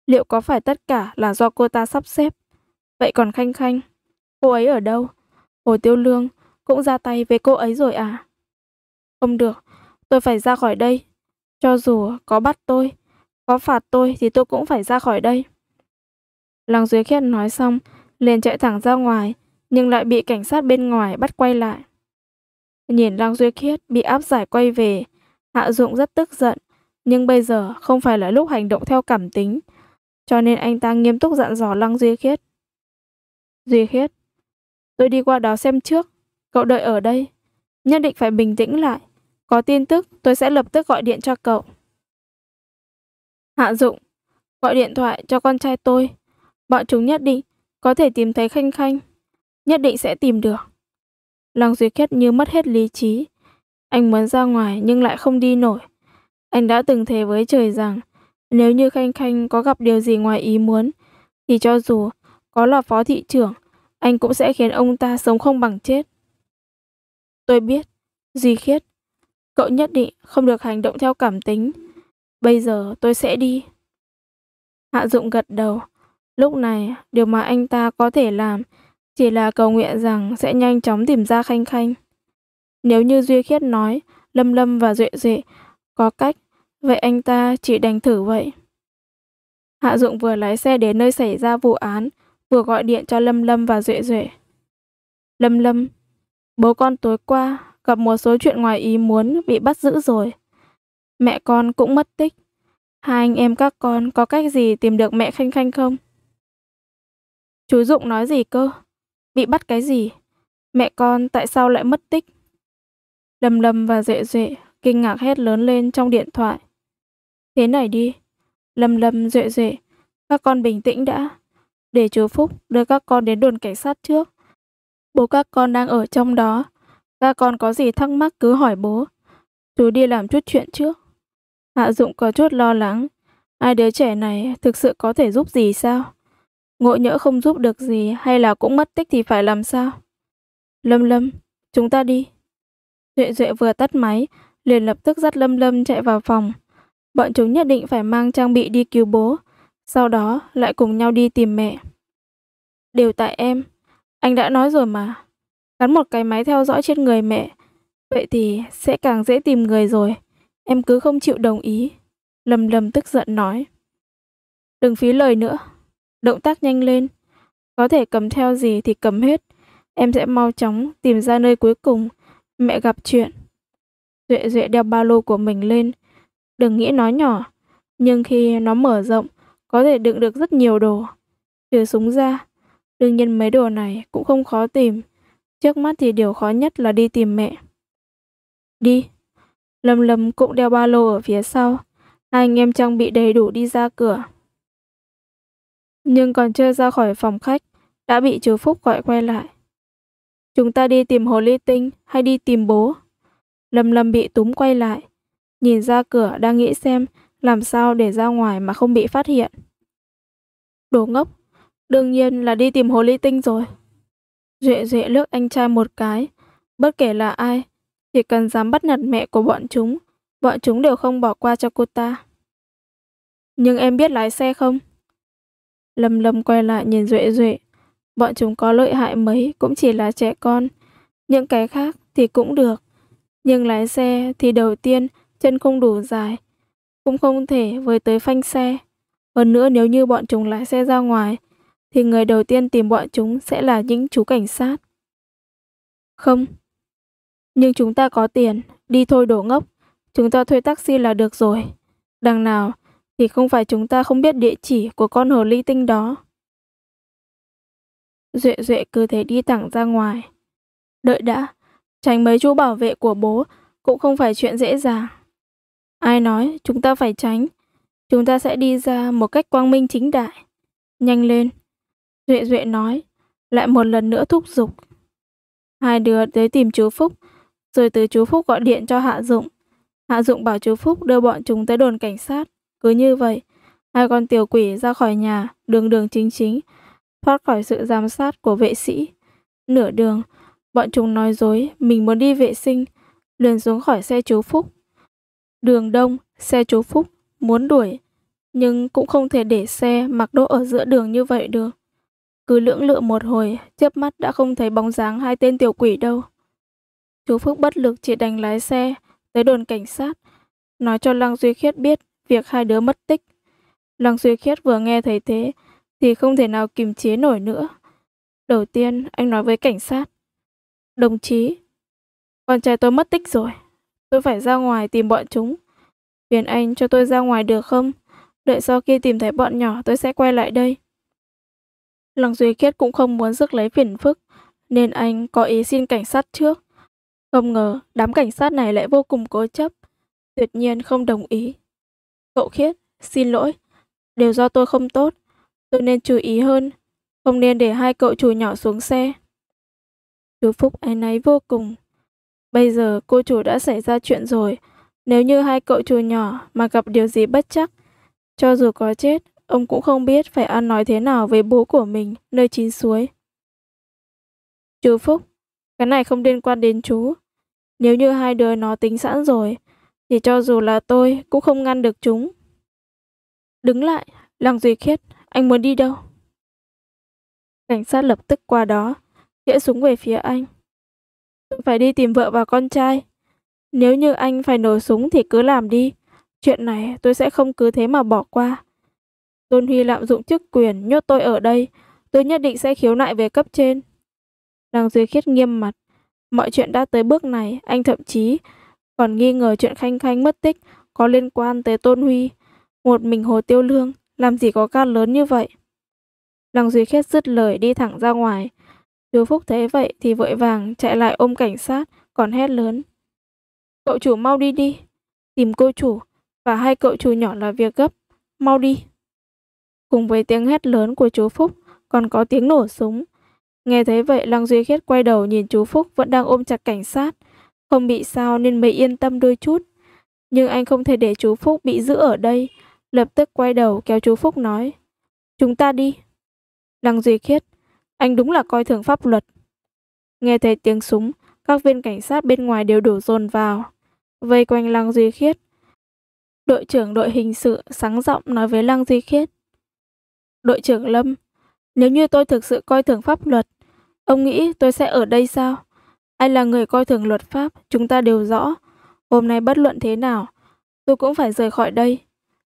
Liệu có phải tất cả là do cô ta sắp xếp? Vậy còn Khanh Khanh, cô ấy ở đâu? Hồ Tiêu Lương, cũng ra tay với cô ấy rồi à? Không được, tôi phải ra khỏi đây. Cho dù có bắt tôi, có phạt tôi thì tôi cũng phải ra khỏi đây. Lăng Duy Khiết nói xong, liền chạy thẳng ra ngoài, nhưng lại bị cảnh sát bên ngoài bắt quay lại. Nhìn Lăng Duy Khiết bị áp giải quay về, Hạ Dụng rất tức giận, nhưng bây giờ không phải là lúc hành động theo cảm tính, cho nên anh ta nghiêm túc dặn dò Lăng Duy Khiết. Duy Khiết, tôi đi qua đó xem trước, Cậu đợi ở đây. Nhất định phải bình tĩnh lại. Có tin tức, tôi sẽ lập tức gọi điện cho cậu. Hạ Dụng, gọi điện thoại cho con trai tôi. Bọn chúng nhất định có thể tìm thấy Khanh Khanh. Nhất định sẽ tìm được. Lăng Duy khét như mất hết lý trí. Anh muốn ra ngoài nhưng lại không đi nổi. Anh đã từng thề với trời rằng nếu như Khanh Khanh có gặp điều gì ngoài ý muốn thì cho dù có là phó thị trưởng, anh cũng sẽ khiến ông ta sống không bằng chết. Tôi biết, Duy Khiết, cậu nhất định không được hành động theo cảm tính. Bây giờ tôi sẽ đi. Hạ Dụng gật đầu. Lúc này, điều mà anh ta có thể làm chỉ là cầu nguyện rằng sẽ nhanh chóng tìm ra Khanh Khanh. Nếu như Duy Khiết nói, Lâm Lâm và Duệ Duệ có cách, vậy anh ta chỉ đành thử vậy. Hạ Dụng vừa lái xe đến nơi xảy ra vụ án, vừa gọi điện cho Lâm Lâm và Duệ Duệ. Lâm Lâm, Bố con tối qua gặp một số chuyện ngoài ý muốn bị bắt giữ rồi. Mẹ con cũng mất tích. Hai anh em các con có cách gì tìm được mẹ Khanh Khanh không? Chú Dụng nói gì cơ? Bị bắt cái gì? Mẹ con tại sao lại mất tích? lầm lầm và Duệ Duệ kinh ngạc hét lớn lên trong điện thoại. Thế này đi, lầm lầm Duệ Duệ, các con bình tĩnh đã, để chú Phúc đưa các con đến đồn cảnh sát trước. Bố các con đang ở trong đó. Các con có gì thắc mắc cứ hỏi bố. Chú đi làm chút chuyện trước. Hạ Dụng có chút lo lắng. Hai đứa trẻ này thực sự có thể giúp gì sao? Ngộ nhỡ không giúp được gì hay là cũng mất tích thì phải làm sao? Lâm Lâm, chúng ta đi. Duệ Duệ vừa tắt máy, liền lập tức dắt Lâm Lâm chạy vào phòng. Bọn chúng nhất định phải mang trang bị đi cứu bố, sau đó lại cùng nhau đi tìm mẹ. Đều tại em, anh đã nói rồi mà. Gắn một cái máy theo dõi trên người mẹ. Vậy thì sẽ càng dễ tìm người rồi. Em cứ không chịu đồng ý. Lầm lầm tức giận nói. Đừng phí lời nữa. Động tác nhanh lên. Có thể cầm theo gì thì cầm hết. Em sẽ mau chóng tìm ra nơi cuối cùng. Mẹ gặp chuyện. Duệ Duệ đeo ba lô của mình lên. Đừng nghĩ nó nhỏ. Nhưng khi nó mở rộng, có thể đựng được rất nhiều đồ. Trừ súng ra, Đương nhiên mấy đồ này cũng không khó tìm. Trước mắt thì điều khó nhất là đi tìm mẹ. Đi. Lâm Lâm cũng đeo ba lô ở phía sau. Hai anh em trang bị đầy đủ đi ra cửa. Nhưng còn chưa ra khỏi phòng khách, đã bị chú Phúc gọi quay lại. Chúng ta đi tìm hồ ly tinh hay đi tìm bố? Lâm Lâm bị túm quay lại. Nhìn ra cửa đang nghĩ xem làm sao để ra ngoài mà không bị phát hiện. Đồ ngốc, Đương nhiên là đi tìm hồ ly tinh rồi. Duệ duệ lướt anh trai một cái. Bất kể là ai, chỉ cần dám bắt nạt mẹ của bọn chúng, bọn chúng đều không bỏ qua cho cô ta. Nhưng em biết lái xe không? Lâm Lâm quay lại nhìn Duệ Duệ. Bọn chúng có lợi hại mấy cũng chỉ là trẻ con. Những cái khác thì cũng được. Nhưng lái xe thì đầu tiên chân không đủ dài. Cũng không thể với tới phanh xe. Hơn nữa nếu như bọn chúng lái xe ra ngoài thì người đầu tiên tìm bọn chúng sẽ là những chú cảnh sát. Không. Nhưng chúng ta có tiền, đi thôi đổ ngốc. Chúng ta thuê taxi là được rồi. Đằng nào thì không phải chúng ta không biết địa chỉ của con hồ ly tinh đó. Duệ Duệ cứ thế đi thẳng ra ngoài. Đợi đã, tránh mấy chú bảo vệ của bố cũng không phải chuyện dễ dàng. Ai nói chúng ta phải tránh, chúng ta sẽ đi ra một cách quang minh chính đại. Nhanh lên, Duệ Duệ nói, lại một lần nữa thúc giục. Hai đứa tới tìm chú Phúc, rồi từ chú Phúc gọi điện cho Hạ Dụng. Hạ Dụng bảo chú Phúc đưa bọn chúng tới đồn cảnh sát. Cứ như vậy, hai con tiểu quỷ ra khỏi nhà, đường đường chính chính, thoát khỏi sự giám sát của vệ sĩ. Nửa đường, bọn chúng nói dối, mình muốn đi vệ sinh, liền xuống khỏi xe chú Phúc. Đường đông, xe chú Phúc, muốn đuổi, nhưng cũng không thể để xe mặc đỗ ở giữa đường như vậy được. Cứ lưỡng lự một hồi, chớp mắt đã không thấy bóng dáng hai tên tiểu quỷ đâu. Chú Phúc bất lực chỉ đành lái xe, tới đồn cảnh sát, nói cho Lăng Duy Khiết biết việc hai đứa mất tích. Lăng Duy Khiết vừa nghe thấy thế, thì không thể nào kiềm chế nổi nữa. Đầu tiên, anh nói với cảnh sát. Đồng chí, con trai tôi mất tích rồi. Tôi phải ra ngoài tìm bọn chúng. Phiền anh cho tôi ra ngoài được không? Đợi sau khi tìm thấy bọn nhỏ tôi sẽ quay lại đây. Lăng Duy Kiết cũng không muốn rước lấy phiền phức, nên anh có ý xin cảnh sát trước. Không ngờ, đám cảnh sát này lại vô cùng cố chấp, tuyệt nhiên không đồng ý. Cậu Khiết, xin lỗi, đều do tôi không tốt, tôi nên chú ý hơn, không nên để hai cậu chủ nhỏ xuống xe. Chú Phúc ái náy vô cùng. Bây giờ cô chủ đã xảy ra chuyện rồi, nếu như hai cậu chủ nhỏ mà gặp điều gì bất chắc, cho dù có chết Ông cũng không biết phải ăn nói thế nào với bố của mình nơi chín suối. Chú Phúc, cái này không liên quan đến chú. Nếu như hai đứa nó tính sẵn rồi, thì cho dù là tôi cũng không ngăn được chúng. Đứng lại, Lăng Duy Khiết, anh muốn đi đâu? Cảnh sát lập tức qua đó, chĩa súng về phía anh. Tôi phải đi tìm vợ và con trai. Nếu như anh phải nổ súng thì cứ làm đi. Chuyện này tôi sẽ không cứ thế mà bỏ qua. Tôn Huy lạm dụng chức quyền nhốt tôi ở đây, tôi nhất định sẽ khiếu nại về cấp trên. Đằng Duy Khiết nghiêm mặt, mọi chuyện đã tới bước này, anh thậm chí còn nghi ngờ chuyện Khanh Khanh mất tích có liên quan tới Tôn Huy. Một mình Hồ Tiêu Lương, làm gì có can lớn như vậy? Đằng Duy Khiết dứt lời đi thẳng ra ngoài. Chú Phúc thấy vậy thì vội vàng chạy lại ôm cảnh sát, còn hét lớn. Cậu chủ mau đi đi, tìm cô chủ, và hai cậu chủ nhỏ là việc gấp, mau đi. Cùng với tiếng hét lớn của chú Phúc, còn có tiếng nổ súng. Nghe thấy vậy Lăng Duy Khiết quay đầu nhìn chú Phúc vẫn đang ôm chặt cảnh sát. Không bị sao nên mới yên tâm đôi chút. Nhưng anh không thể để chú Phúc bị giữ ở đây. Lập tức quay đầu kéo chú Phúc nói. Chúng ta đi. Lăng Duy Khiết. Anh đúng là coi thường pháp luật. Nghe thấy tiếng súng, các viên cảnh sát bên ngoài đều đổ dồn vào. Vây quanh Lăng Duy Khiết. Đội trưởng đội hình sự sáng giọng nói với Lăng Duy Khiết đội trưởng Lâm, nếu như tôi thực sự coi thường pháp luật, ông nghĩ tôi sẽ ở đây sao? Ai là người coi thường luật pháp, chúng ta đều rõ. Hôm nay bất luận thế nào, tôi cũng phải rời khỏi đây.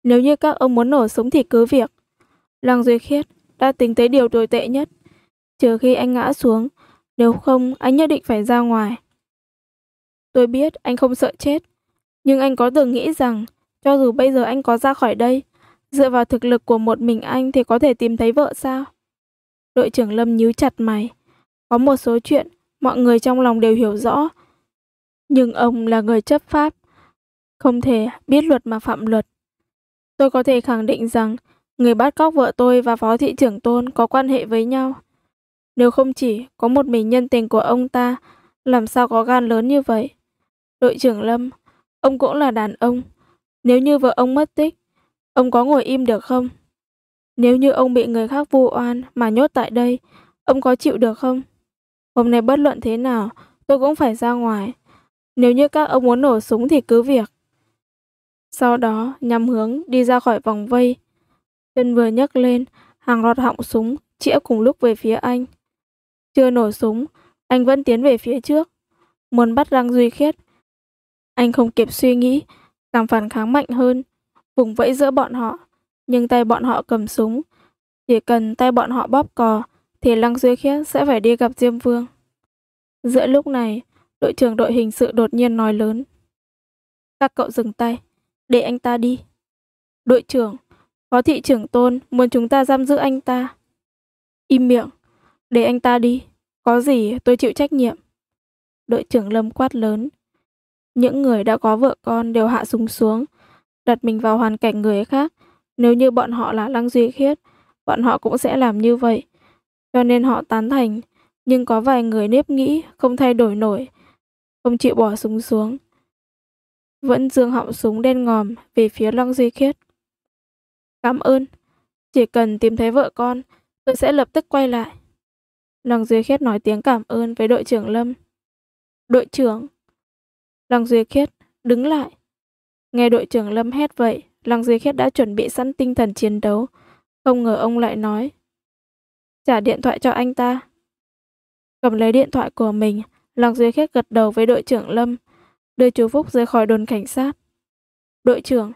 Nếu như các ông muốn nổ súng thì cứ việc. Lăng Duy Khiết đã tính tới điều tồi tệ nhất. Trừ khi anh ngã xuống, nếu không anh nhất định phải ra ngoài. Tôi biết anh không sợ chết, nhưng anh có từng nghĩ rằng cho dù bây giờ anh có ra khỏi đây, Dựa vào thực lực của một mình anh thì có thể tìm thấy vợ sao? Đội trưởng Lâm nhíu chặt mày. Có một số chuyện mọi người trong lòng đều hiểu rõ. Nhưng ông là người chấp pháp, không thể biết luật mà phạm luật. Tôi có thể khẳng định rằng người bắt cóc vợ tôi và phó thị trưởng Tôn có quan hệ với nhau. Nếu không chỉ có một mình nhân tình của ông ta, làm sao có gan lớn như vậy? Đội trưởng Lâm, ông cũng là đàn ông. Nếu như vợ ông mất tích, Ông có ngồi im được không? Nếu như ông bị người khác vu oan mà nhốt tại đây, ông có chịu được không? Hôm nay bất luận thế nào, tôi cũng phải ra ngoài. Nếu như các ông muốn nổ súng thì cứ việc. Sau đó, nhằm hướng đi ra khỏi vòng vây. Chân vừa nhấc lên, hàng loạt họng súng chĩa cùng lúc về phía anh. Chưa nổ súng, anh vẫn tiến về phía trước, muốn bắt Lăng Duy Khiết. Anh không kịp suy nghĩ, càng phản kháng mạnh hơn, vùng vẫy giữa bọn họ, nhưng tay bọn họ cầm súng. Chỉ cần tay bọn họ bóp cò, thì Lăng Duy Khiết sẽ phải đi gặp Diêm Vương. Giữa lúc này, đội trưởng đội hình sự đột nhiên nói lớn. Các cậu dừng tay, để anh ta đi. Đội trưởng, phó thị trưởng Tôn muốn chúng ta giam giữ anh ta. Im miệng, để anh ta đi, có gì tôi chịu trách nhiệm. Đội trưởng Lâm quát lớn. Những người đã có vợ con đều hạ súng xuống, đặt mình vào hoàn cảnh người khác. Nếu như bọn họ là Lăng Duy Khiết, bọn họ cũng sẽ làm như vậy. Cho nên họ tán thành, nhưng có vài người nếp nghĩ, không thay đổi nổi, không chịu bỏ súng xuống. Vẫn dương họng súng đen ngòm về phía Lăng Duy Khiết. Cảm ơn, chỉ cần tìm thấy vợ con, tôi sẽ lập tức quay lại. Lăng Duy Khiết nói tiếng cảm ơn với đội trưởng Lâm. Đội trưởng. Lăng Duy Khiết, đứng lại. Nghe đội trưởng Lâm hét vậy, Lăng Duy Khiết đã chuẩn bị sẵn tinh thần chiến đấu. Không ngờ ông lại nói. Trả điện thoại cho anh ta. Cầm lấy điện thoại của mình, Lăng Duy Khiết gật đầu với đội trưởng Lâm, đưa chú Phúc rời khỏi đồn cảnh sát. Đội trưởng,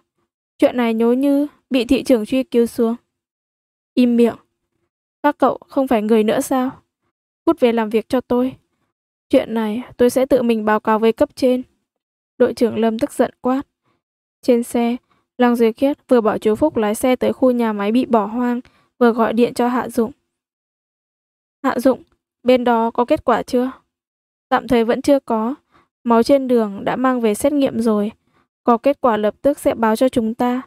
chuyện này nhố như bị thị trưởng truy cứu xuống. Im miệng. Các cậu không phải người nữa sao? Cút về làm việc cho tôi. Chuyện này tôi sẽ tự mình báo cáo với cấp trên. Đội trưởng Lâm tức giận quát. Trên xe, Lăng Duy Kiết vừa bảo chú Phúc lái xe tới khu nhà máy bị bỏ hoang, vừa gọi điện cho Hạ Dụng. Hạ Dụng, bên đó có kết quả chưa? Tạm thời vẫn chưa có. Máu trên đường đã mang về xét nghiệm rồi. Có kết quả lập tức sẽ báo cho chúng ta.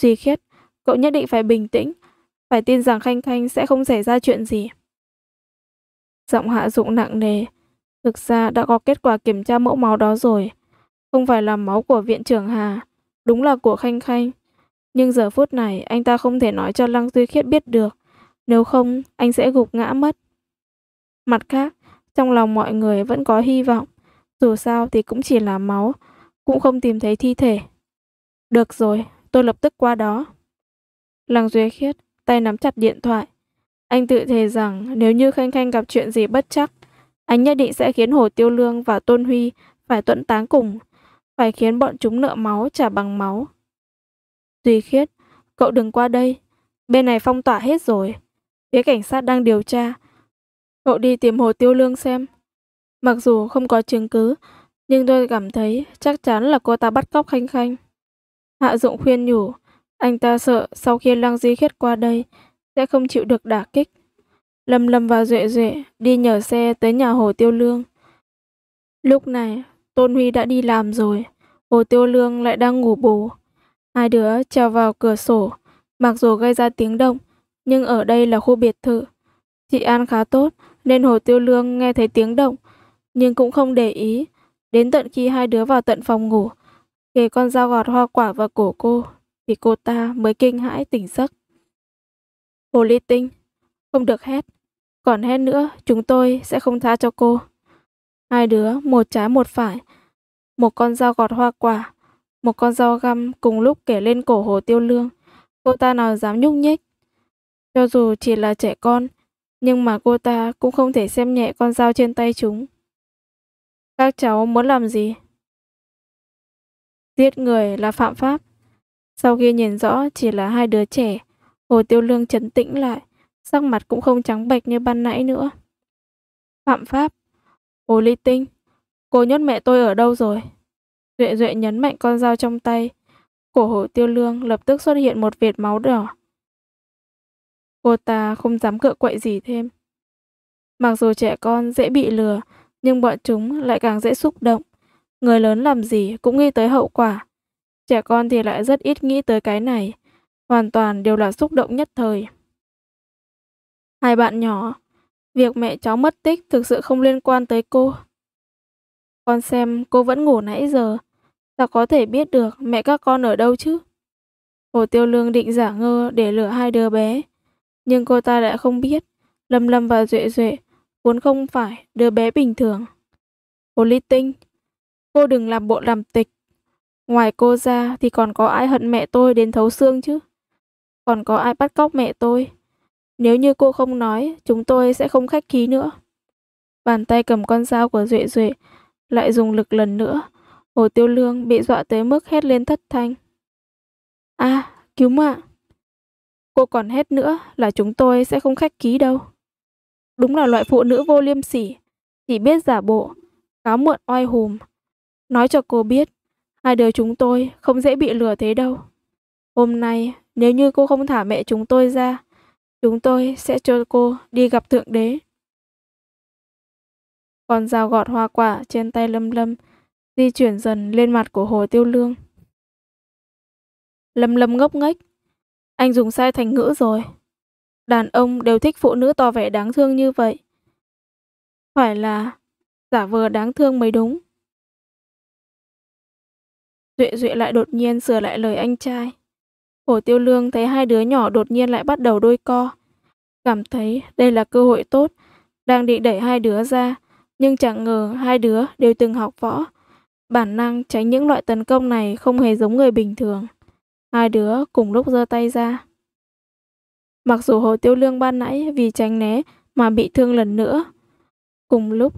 Duy Khiết, cậu nhất định phải bình tĩnh. Phải tin rằng Khanh Khanh sẽ không xảy ra chuyện gì. Giọng Hạ Dụng nặng nề. Thực ra đã có kết quả kiểm tra mẫu máu đó rồi. Không phải là máu của viện trưởng Hà đúng là của Khanh Khanh. Nhưng giờ phút này anh ta không thể nói cho Lăng Duy Khiết biết được, nếu không anh sẽ gục ngã mất. Mặt khác, trong lòng mọi người vẫn có hy vọng, dù sao thì cũng chỉ là máu, cũng không tìm thấy thi thể. Được rồi, tôi lập tức qua đó. Lăng Duy Khiết tay nắm chặt điện thoại. Anh tự thề rằng nếu như Khanh Khanh gặp chuyện gì bất chắc, anh nhất định sẽ khiến Hồ Tiêu Lương và Tôn Huy phải tuẫn táng cùng phải khiến bọn chúng nợ máu trả bằng máu. Duy khiết, cậu đừng qua đây. Bên này phong tỏa hết rồi. Phía cảnh sát đang điều tra. Cậu đi tìm hồ tiêu lương xem. Mặc dù không có chứng cứ, nhưng tôi cảm thấy chắc chắn là cô ta bắt cóc Khanh Khanh. Hạ Dụng khuyên nhủ, anh ta sợ sau khi Lăng Di Khiết qua đây sẽ không chịu được đả kích. Lâm Lâm và Duệ Duệ đi nhờ xe tới nhà Hồ Tiêu Lương. Lúc này, Tôn Huy đã đi làm rồi, Hồ Tiêu Lương lại đang ngủ bù. Hai đứa trèo vào cửa sổ, mặc dù gây ra tiếng động, nhưng ở đây là khu biệt thự. Chị An khá tốt nên Hồ Tiêu Lương nghe thấy tiếng động, nhưng cũng không để ý, đến tận khi hai đứa vào tận phòng ngủ, kề con dao gọt hoa quả vào cổ cô, thì cô ta mới kinh hãi tỉnh giấc. Hồ Ly Tinh, không được hét, còn hét nữa chúng tôi sẽ không tha cho cô. Hai đứa, một trái một phải, một con dao gọt hoa quả, một con dao găm cùng lúc kể lên cổ Hồ Tiêu Lương. Cô ta nào dám nhúc nhích. Cho dù chỉ là trẻ con, nhưng mà cô ta cũng không thể xem nhẹ con dao trên tay chúng. Các cháu muốn làm gì? Giết người là phạm pháp. Sau khi nhìn rõ chỉ là hai đứa trẻ, Hồ Tiêu Lương chấn tĩnh lại, sắc mặt cũng không trắng bệch như ban nãy nữa. Phạm pháp Hồ ly tinh, cô nhốt mẹ tôi ở đâu rồi? Duệ Duệ nhấn mạnh con dao trong tay. Cổ hổ tiêu lương lập tức xuất hiện một vệt máu đỏ. Cô ta không dám cựa quậy gì thêm. Mặc dù trẻ con dễ bị lừa, nhưng bọn chúng lại càng dễ xúc động. Người lớn làm gì cũng nghĩ tới hậu quả. Trẻ con thì lại rất ít nghĩ tới cái này. Hoàn toàn đều là xúc động nhất thời. Hai bạn nhỏ Việc mẹ cháu mất tích thực sự không liên quan tới cô. Con xem cô vẫn ngủ nãy giờ. Sao có thể biết được mẹ các con ở đâu chứ? Hồ Tiêu Lương định giả ngơ để lừa hai đứa bé. Nhưng cô ta lại không biết. Lâm Lâm và Duệ Duệ vốn không phải đứa bé bình thường. Hồ Ly Tinh, cô đừng làm bộ làm tịch. Ngoài cô ra thì còn có ai hận mẹ tôi đến thấu xương chứ? Còn có ai bắt cóc mẹ tôi? Nếu như cô không nói, chúng tôi sẽ không khách khí nữa. Bàn tay cầm con dao của Duệ Duệ lại dùng lực lần nữa. Hồ Tiêu Lương bị dọa tới mức hét lên thất thanh. a à, cứu mạng. Cô còn hét nữa là chúng tôi sẽ không khách khí đâu. Đúng là loại phụ nữ vô liêm sỉ, chỉ biết giả bộ, cáo mượn oai hùm. Nói cho cô biết, hai đứa chúng tôi không dễ bị lừa thế đâu. Hôm nay, nếu như cô không thả mẹ chúng tôi ra, Chúng tôi sẽ cho cô đi gặp Thượng Đế. Con dao gọt hoa quả trên tay Lâm Lâm di chuyển dần lên mặt của Hồ Tiêu Lương. Lâm Lâm ngốc nghếch. Anh dùng sai thành ngữ rồi. Đàn ông đều thích phụ nữ to vẻ đáng thương như vậy. Phải là giả vờ đáng thương mới đúng. Duệ Duệ lại đột nhiên sửa lại lời anh trai. Hồ Tiêu Lương thấy hai đứa nhỏ đột nhiên lại bắt đầu đôi co. Cảm thấy đây là cơ hội tốt, đang định đẩy hai đứa ra, nhưng chẳng ngờ hai đứa đều từng học võ. Bản năng tránh những loại tấn công này không hề giống người bình thường. Hai đứa cùng lúc giơ tay ra. Mặc dù Hồ Tiêu Lương ban nãy vì tránh né mà bị thương lần nữa. Cùng lúc,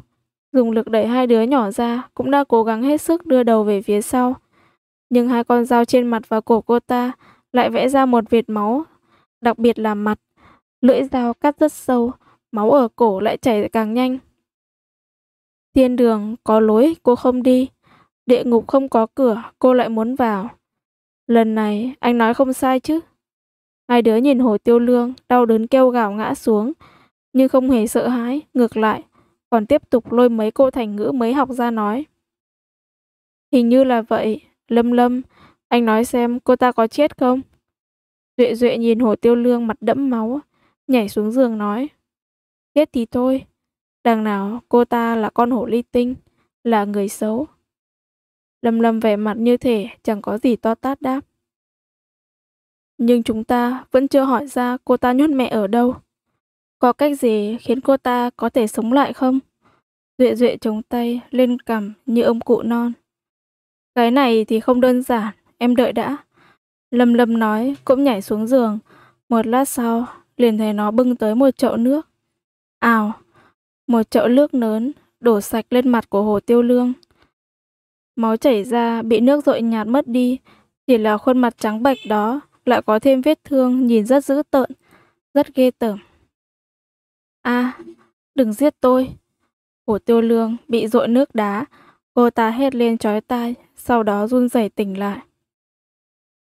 dùng lực đẩy hai đứa nhỏ ra cũng đã cố gắng hết sức đưa đầu về phía sau. Nhưng hai con dao trên mặt và cổ cô ta lại vẽ ra một vệt máu, đặc biệt là mặt. Lưỡi dao cắt rất sâu, máu ở cổ lại chảy càng nhanh. Thiên đường có lối, cô không đi. Địa ngục không có cửa, cô lại muốn vào. Lần này, anh nói không sai chứ. Hai đứa nhìn hồ tiêu lương, đau đớn kêu gào ngã xuống, nhưng không hề sợ hãi, ngược lại, còn tiếp tục lôi mấy cô thành ngữ mới học ra nói. Hình như là vậy, Lâm Lâm, anh nói xem cô ta có chết không? Duệ Duệ nhìn Hồ Tiêu Lương mặt đẫm máu, nhảy xuống giường nói. Chết thì thôi, đằng nào cô ta là con hổ ly tinh, là người xấu. Lâm Lâm vẻ mặt như thể chẳng có gì to tát đáp. Nhưng chúng ta vẫn chưa hỏi ra cô ta nhốt mẹ ở đâu. Có cách gì khiến cô ta có thể sống lại không? Duệ Duệ chống tay lên cằm như ông cụ non. Cái này thì không đơn giản em đợi đã. Lâm Lâm nói, cũng nhảy xuống giường. Một lát sau, liền thấy nó bưng tới một chậu nước. Ào, một chậu nước lớn đổ sạch lên mặt của Hồ Tiêu Lương. Máu chảy ra, bị nước dội nhạt mất đi, chỉ là khuôn mặt trắng bệch đó lại có thêm vết thương nhìn rất dữ tợn, rất ghê tởm. A, à, đừng giết tôi. Hồ Tiêu Lương bị dội nước đá, cô ta hét lên chói tai, sau đó run rẩy tỉnh lại.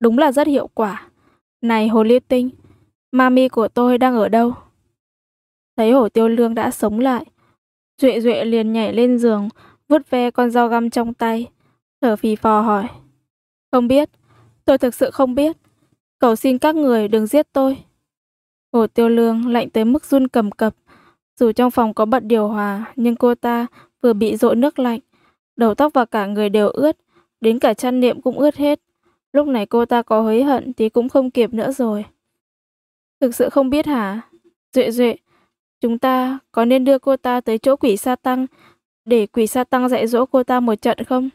Đúng là rất hiệu quả. Này hồ ly tinh, mami của tôi đang ở đâu? Thấy hổ tiêu lương đã sống lại. Duệ duệ liền nhảy lên giường, vuốt ve con dao găm trong tay. Thở phì phò hỏi. Không biết, tôi thực sự không biết. Cầu xin các người đừng giết tôi. Hồ tiêu lương lạnh tới mức run cầm cập. Dù trong phòng có bật điều hòa, nhưng cô ta vừa bị rội nước lạnh. Đầu tóc và cả người đều ướt, đến cả chăn niệm cũng ướt hết. Lúc này cô ta có hối hận thì cũng không kịp nữa rồi. Thực sự không biết hả? Duệ duệ, chúng ta có nên đưa cô ta tới chỗ quỷ sa tăng để quỷ sa tăng dạy dỗ cô ta một trận không?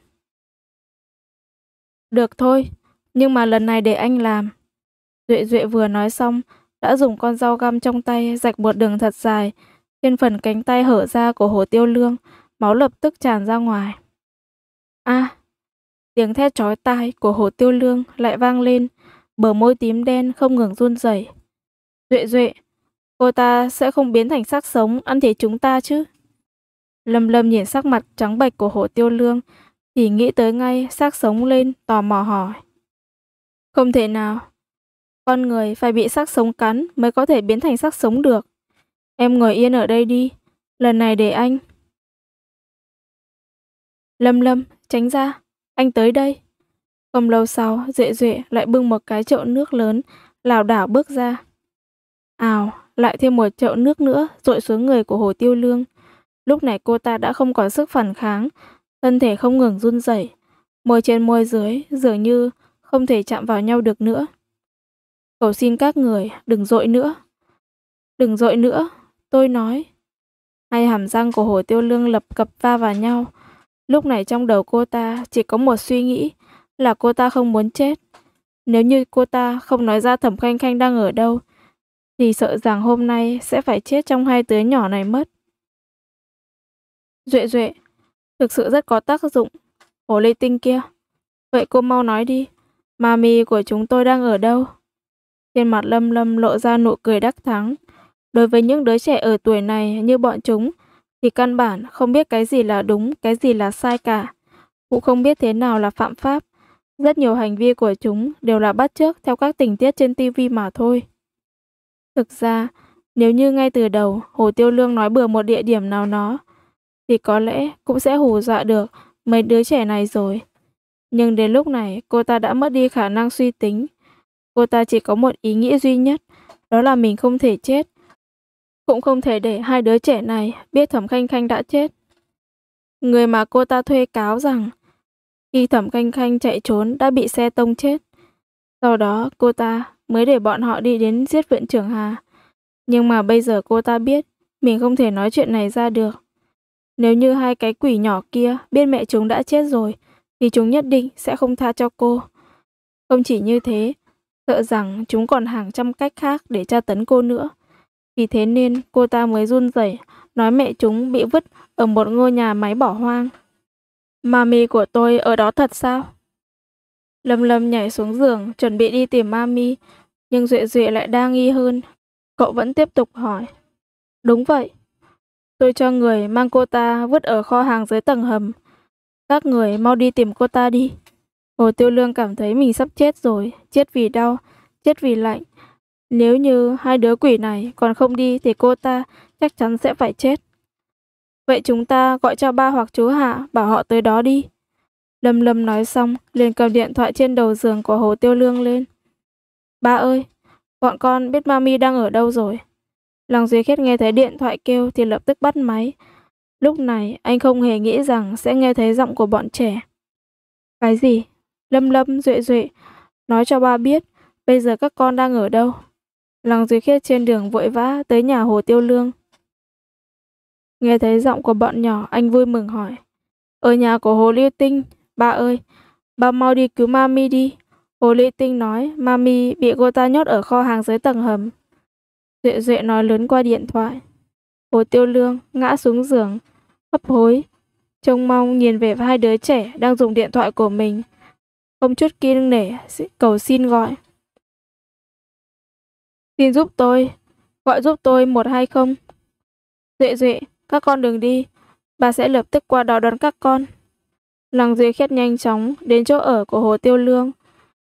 Được thôi, nhưng mà lần này để anh làm. Duệ duệ vừa nói xong, đã dùng con dao găm trong tay rạch một đường thật dài trên phần cánh tay hở ra của hồ tiêu lương, máu lập tức tràn ra ngoài. A, à, Tiếng thét chói tai của hồ tiêu lương lại vang lên, bờ môi tím đen không ngừng run rẩy. Duệ duệ, cô ta sẽ không biến thành xác sống ăn thịt chúng ta chứ? Lâm Lâm nhìn sắc mặt trắng bệch của hồ tiêu lương, thì nghĩ tới ngay xác sống lên tò mò hỏi. Không thể nào. Con người phải bị xác sống cắn mới có thể biến thành xác sống được. Em ngồi yên ở đây đi, lần này để anh. Lâm Lâm, tránh ra anh tới đây. Không lâu sau, Duệ Duệ lại bưng một cái chậu nước lớn, lảo đảo bước ra. Ào, lại thêm một chậu nước nữa rội xuống người của Hồ Tiêu Lương. Lúc này cô ta đã không còn sức phản kháng, thân thể không ngừng run rẩy, môi trên môi dưới dường như không thể chạm vào nhau được nữa. Cầu xin các người đừng dội nữa. Đừng dội nữa, tôi nói. Hai hàm răng của Hồ Tiêu Lương lập cập va vào nhau Lúc này trong đầu cô ta chỉ có một suy nghĩ là cô ta không muốn chết. Nếu như cô ta không nói ra Thẩm Khanh Khanh đang ở đâu, thì sợ rằng hôm nay sẽ phải chết trong hai đứa nhỏ này mất. Duệ duệ, thực sự rất có tác dụng. Hồ ly tinh kia. Vậy cô mau nói đi, mami của chúng tôi đang ở đâu? Trên mặt Lâm Lâm lộ ra nụ cười đắc thắng. Đối với những đứa trẻ ở tuổi này như bọn chúng, thì căn bản không biết cái gì là đúng, cái gì là sai cả, cũng không biết thế nào là phạm pháp. Rất nhiều hành vi của chúng đều là bắt chước theo các tình tiết trên tivi mà thôi. Thực ra, nếu như ngay từ đầu Hồ Tiêu Lương nói bừa một địa điểm nào nó, thì có lẽ cũng sẽ hù dọa được mấy đứa trẻ này rồi. Nhưng đến lúc này, cô ta đã mất đi khả năng suy tính. Cô ta chỉ có một ý nghĩa duy nhất, đó là mình không thể chết, cũng không thể để hai đứa trẻ này biết Thẩm Khanh Khanh đã chết. Người mà cô ta thuê cáo rằng khi Thẩm Khanh Khanh chạy trốn đã bị xe tông chết. Sau đó cô ta mới để bọn họ đi đến giết viện trưởng Hà. Nhưng mà bây giờ cô ta biết mình không thể nói chuyện này ra được. Nếu như hai cái quỷ nhỏ kia biết mẹ chúng đã chết rồi, thì chúng nhất định sẽ không tha cho cô. Không chỉ như thế, sợ rằng chúng còn hàng trăm cách khác để tra tấn cô nữa. Vì thế nên cô ta mới run rẩy nói mẹ chúng bị vứt ở một ngôi nhà máy bỏ hoang. Mami của tôi ở đó thật sao? Lâm Lâm nhảy xuống giường chuẩn bị đi tìm Mami, nhưng Duệ Duệ lại đa nghi hơn. Cậu vẫn tiếp tục hỏi. Đúng vậy. Tôi cho người mang cô ta vứt ở kho hàng dưới tầng hầm. Các người mau đi tìm cô ta đi. Hồ Tiêu Lương cảm thấy mình sắp chết rồi, chết vì đau, chết vì lạnh, nếu như hai đứa quỷ này còn không đi thì cô ta chắc chắn sẽ phải chết. Vậy chúng ta gọi cho ba hoặc chú Hạ bảo họ tới đó đi. Lâm Lâm nói xong, liền cầm điện thoại trên đầu giường của Hồ Tiêu Lương lên. Ba ơi, bọn con biết mami đang ở đâu rồi. Lòng Duy Khiết nghe thấy điện thoại kêu thì lập tức bắt máy. Lúc này, anh không hề nghĩ rằng sẽ nghe thấy giọng của bọn trẻ. Cái gì? Lâm Lâm, Duệ Duệ, nói cho ba biết, bây giờ các con đang ở đâu. Lăng Duy Khiết trên đường vội vã tới nhà Hồ Tiêu Lương. Nghe thấy giọng của bọn nhỏ, anh vui mừng hỏi. Ở nhà của Hồ lưu Tinh, ba ơi, ba mau đi cứu Mami đi. Hồ lưu Tinh nói, Mami bị cô ta nhốt ở kho hàng dưới tầng hầm. Duệ Duệ nói lớn qua điện thoại. Hồ Tiêu Lương ngã xuống giường, hấp hối. Trông mong nhìn về hai đứa trẻ đang dùng điện thoại của mình. Không chút kiêng nể, cầu xin gọi. Xin giúp tôi, gọi giúp tôi một hay không? Duệ duệ, các con đừng đi, bà sẽ lập tức qua đó đón các con. Lăng Duy khét nhanh chóng đến chỗ ở của Hồ Tiêu Lương.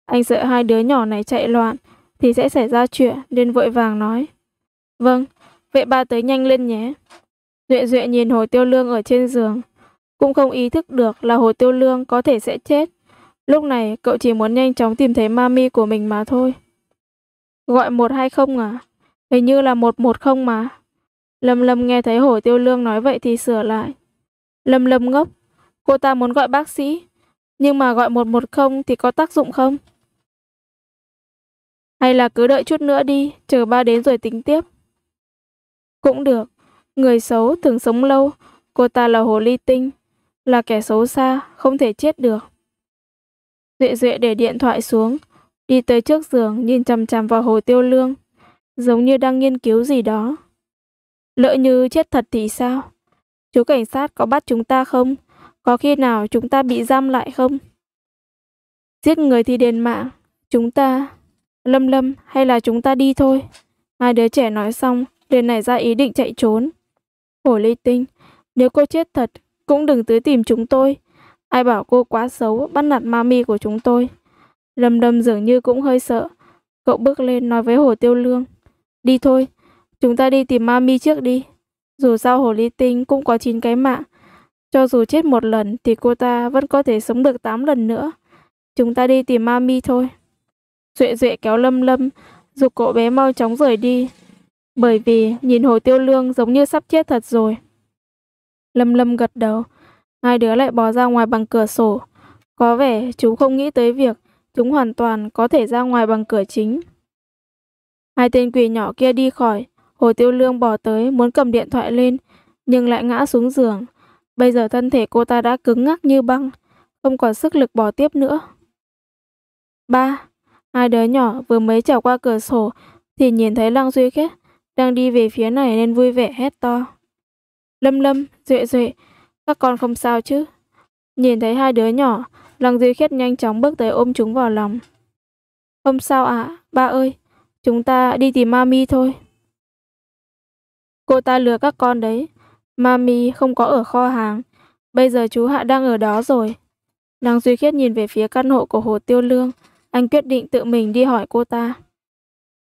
Anh sợ hai đứa nhỏ này chạy loạn thì sẽ xảy ra chuyện nên vội vàng nói. Vâng, vậy ba tới nhanh lên nhé. Duệ Duệ nhìn Hồ Tiêu Lương ở trên giường, cũng không ý thức được là Hồ Tiêu Lương có thể sẽ chết. Lúc này cậu chỉ muốn nhanh chóng tìm thấy mami của mình mà thôi. Gọi 120 à? Hình như là 110 mà. Lâm Lâm nghe thấy Hổ Tiêu Lương nói vậy thì sửa lại. Lâm Lâm ngốc, cô ta muốn gọi bác sĩ, nhưng mà gọi 110 thì có tác dụng không? Hay là cứ đợi chút nữa đi, chờ ba đến rồi tính tiếp. Cũng được, người xấu thường sống lâu, cô ta là hồ ly tinh, là kẻ xấu xa, không thể chết được. Duệ Duệ để điện thoại xuống, đi tới trước giường nhìn chằm chằm vào hồ tiêu lương, giống như đang nghiên cứu gì đó. Lỡ như chết thật thì sao? Chú cảnh sát có bắt chúng ta không? Có khi nào chúng ta bị giam lại không? Giết người thì đền mạng, chúng ta... Lâm Lâm, hay là chúng ta đi thôi? Hai đứa trẻ nói xong, liền nảy ra ý định chạy trốn. Hổ ly tinh, nếu cô chết thật, cũng đừng tới tìm chúng tôi. Ai bảo cô quá xấu, bắt nạt mami của chúng tôi. Lâm Đâm dường như cũng hơi sợ. Cậu bước lên nói với Hồ Tiêu Lương. Đi thôi, chúng ta đi tìm Mami trước đi. Dù sao Hồ Ly Tinh cũng có chín cái mạng. Cho dù chết một lần thì cô ta vẫn có thể sống được 8 lần nữa. Chúng ta đi tìm Mami thôi. Duệ Duệ kéo Lâm Lâm, dục cậu bé mau chóng rời đi. Bởi vì nhìn Hồ Tiêu Lương giống như sắp chết thật rồi. Lâm Lâm gật đầu. Hai đứa lại bỏ ra ngoài bằng cửa sổ. Có vẻ chú không nghĩ tới việc Chúng hoàn toàn có thể ra ngoài bằng cửa chính. Hai tên quỷ nhỏ kia đi khỏi, Hồ Tiêu Lương bỏ tới muốn cầm điện thoại lên, nhưng lại ngã xuống giường. Bây giờ thân thể cô ta đã cứng ngắc như băng, không còn sức lực bỏ tiếp nữa. Ba, hai đứa nhỏ vừa mới trèo qua cửa sổ thì nhìn thấy Lăng Duy Khét đang đi về phía này nên vui vẻ hét to. Lâm Lâm, Duệ Duệ, các con không sao chứ? Nhìn thấy hai đứa nhỏ, Lăng Duy Khiết nhanh chóng bước tới ôm chúng vào lòng. Không sao ạ, à, ba ơi, chúng ta đi tìm mami thôi. Cô ta lừa các con đấy, mami không có ở kho hàng, bây giờ chú Hạ đang ở đó rồi. Lăng Duy Khiết nhìn về phía căn hộ của Hồ Tiêu Lương, anh quyết định tự mình đi hỏi cô ta.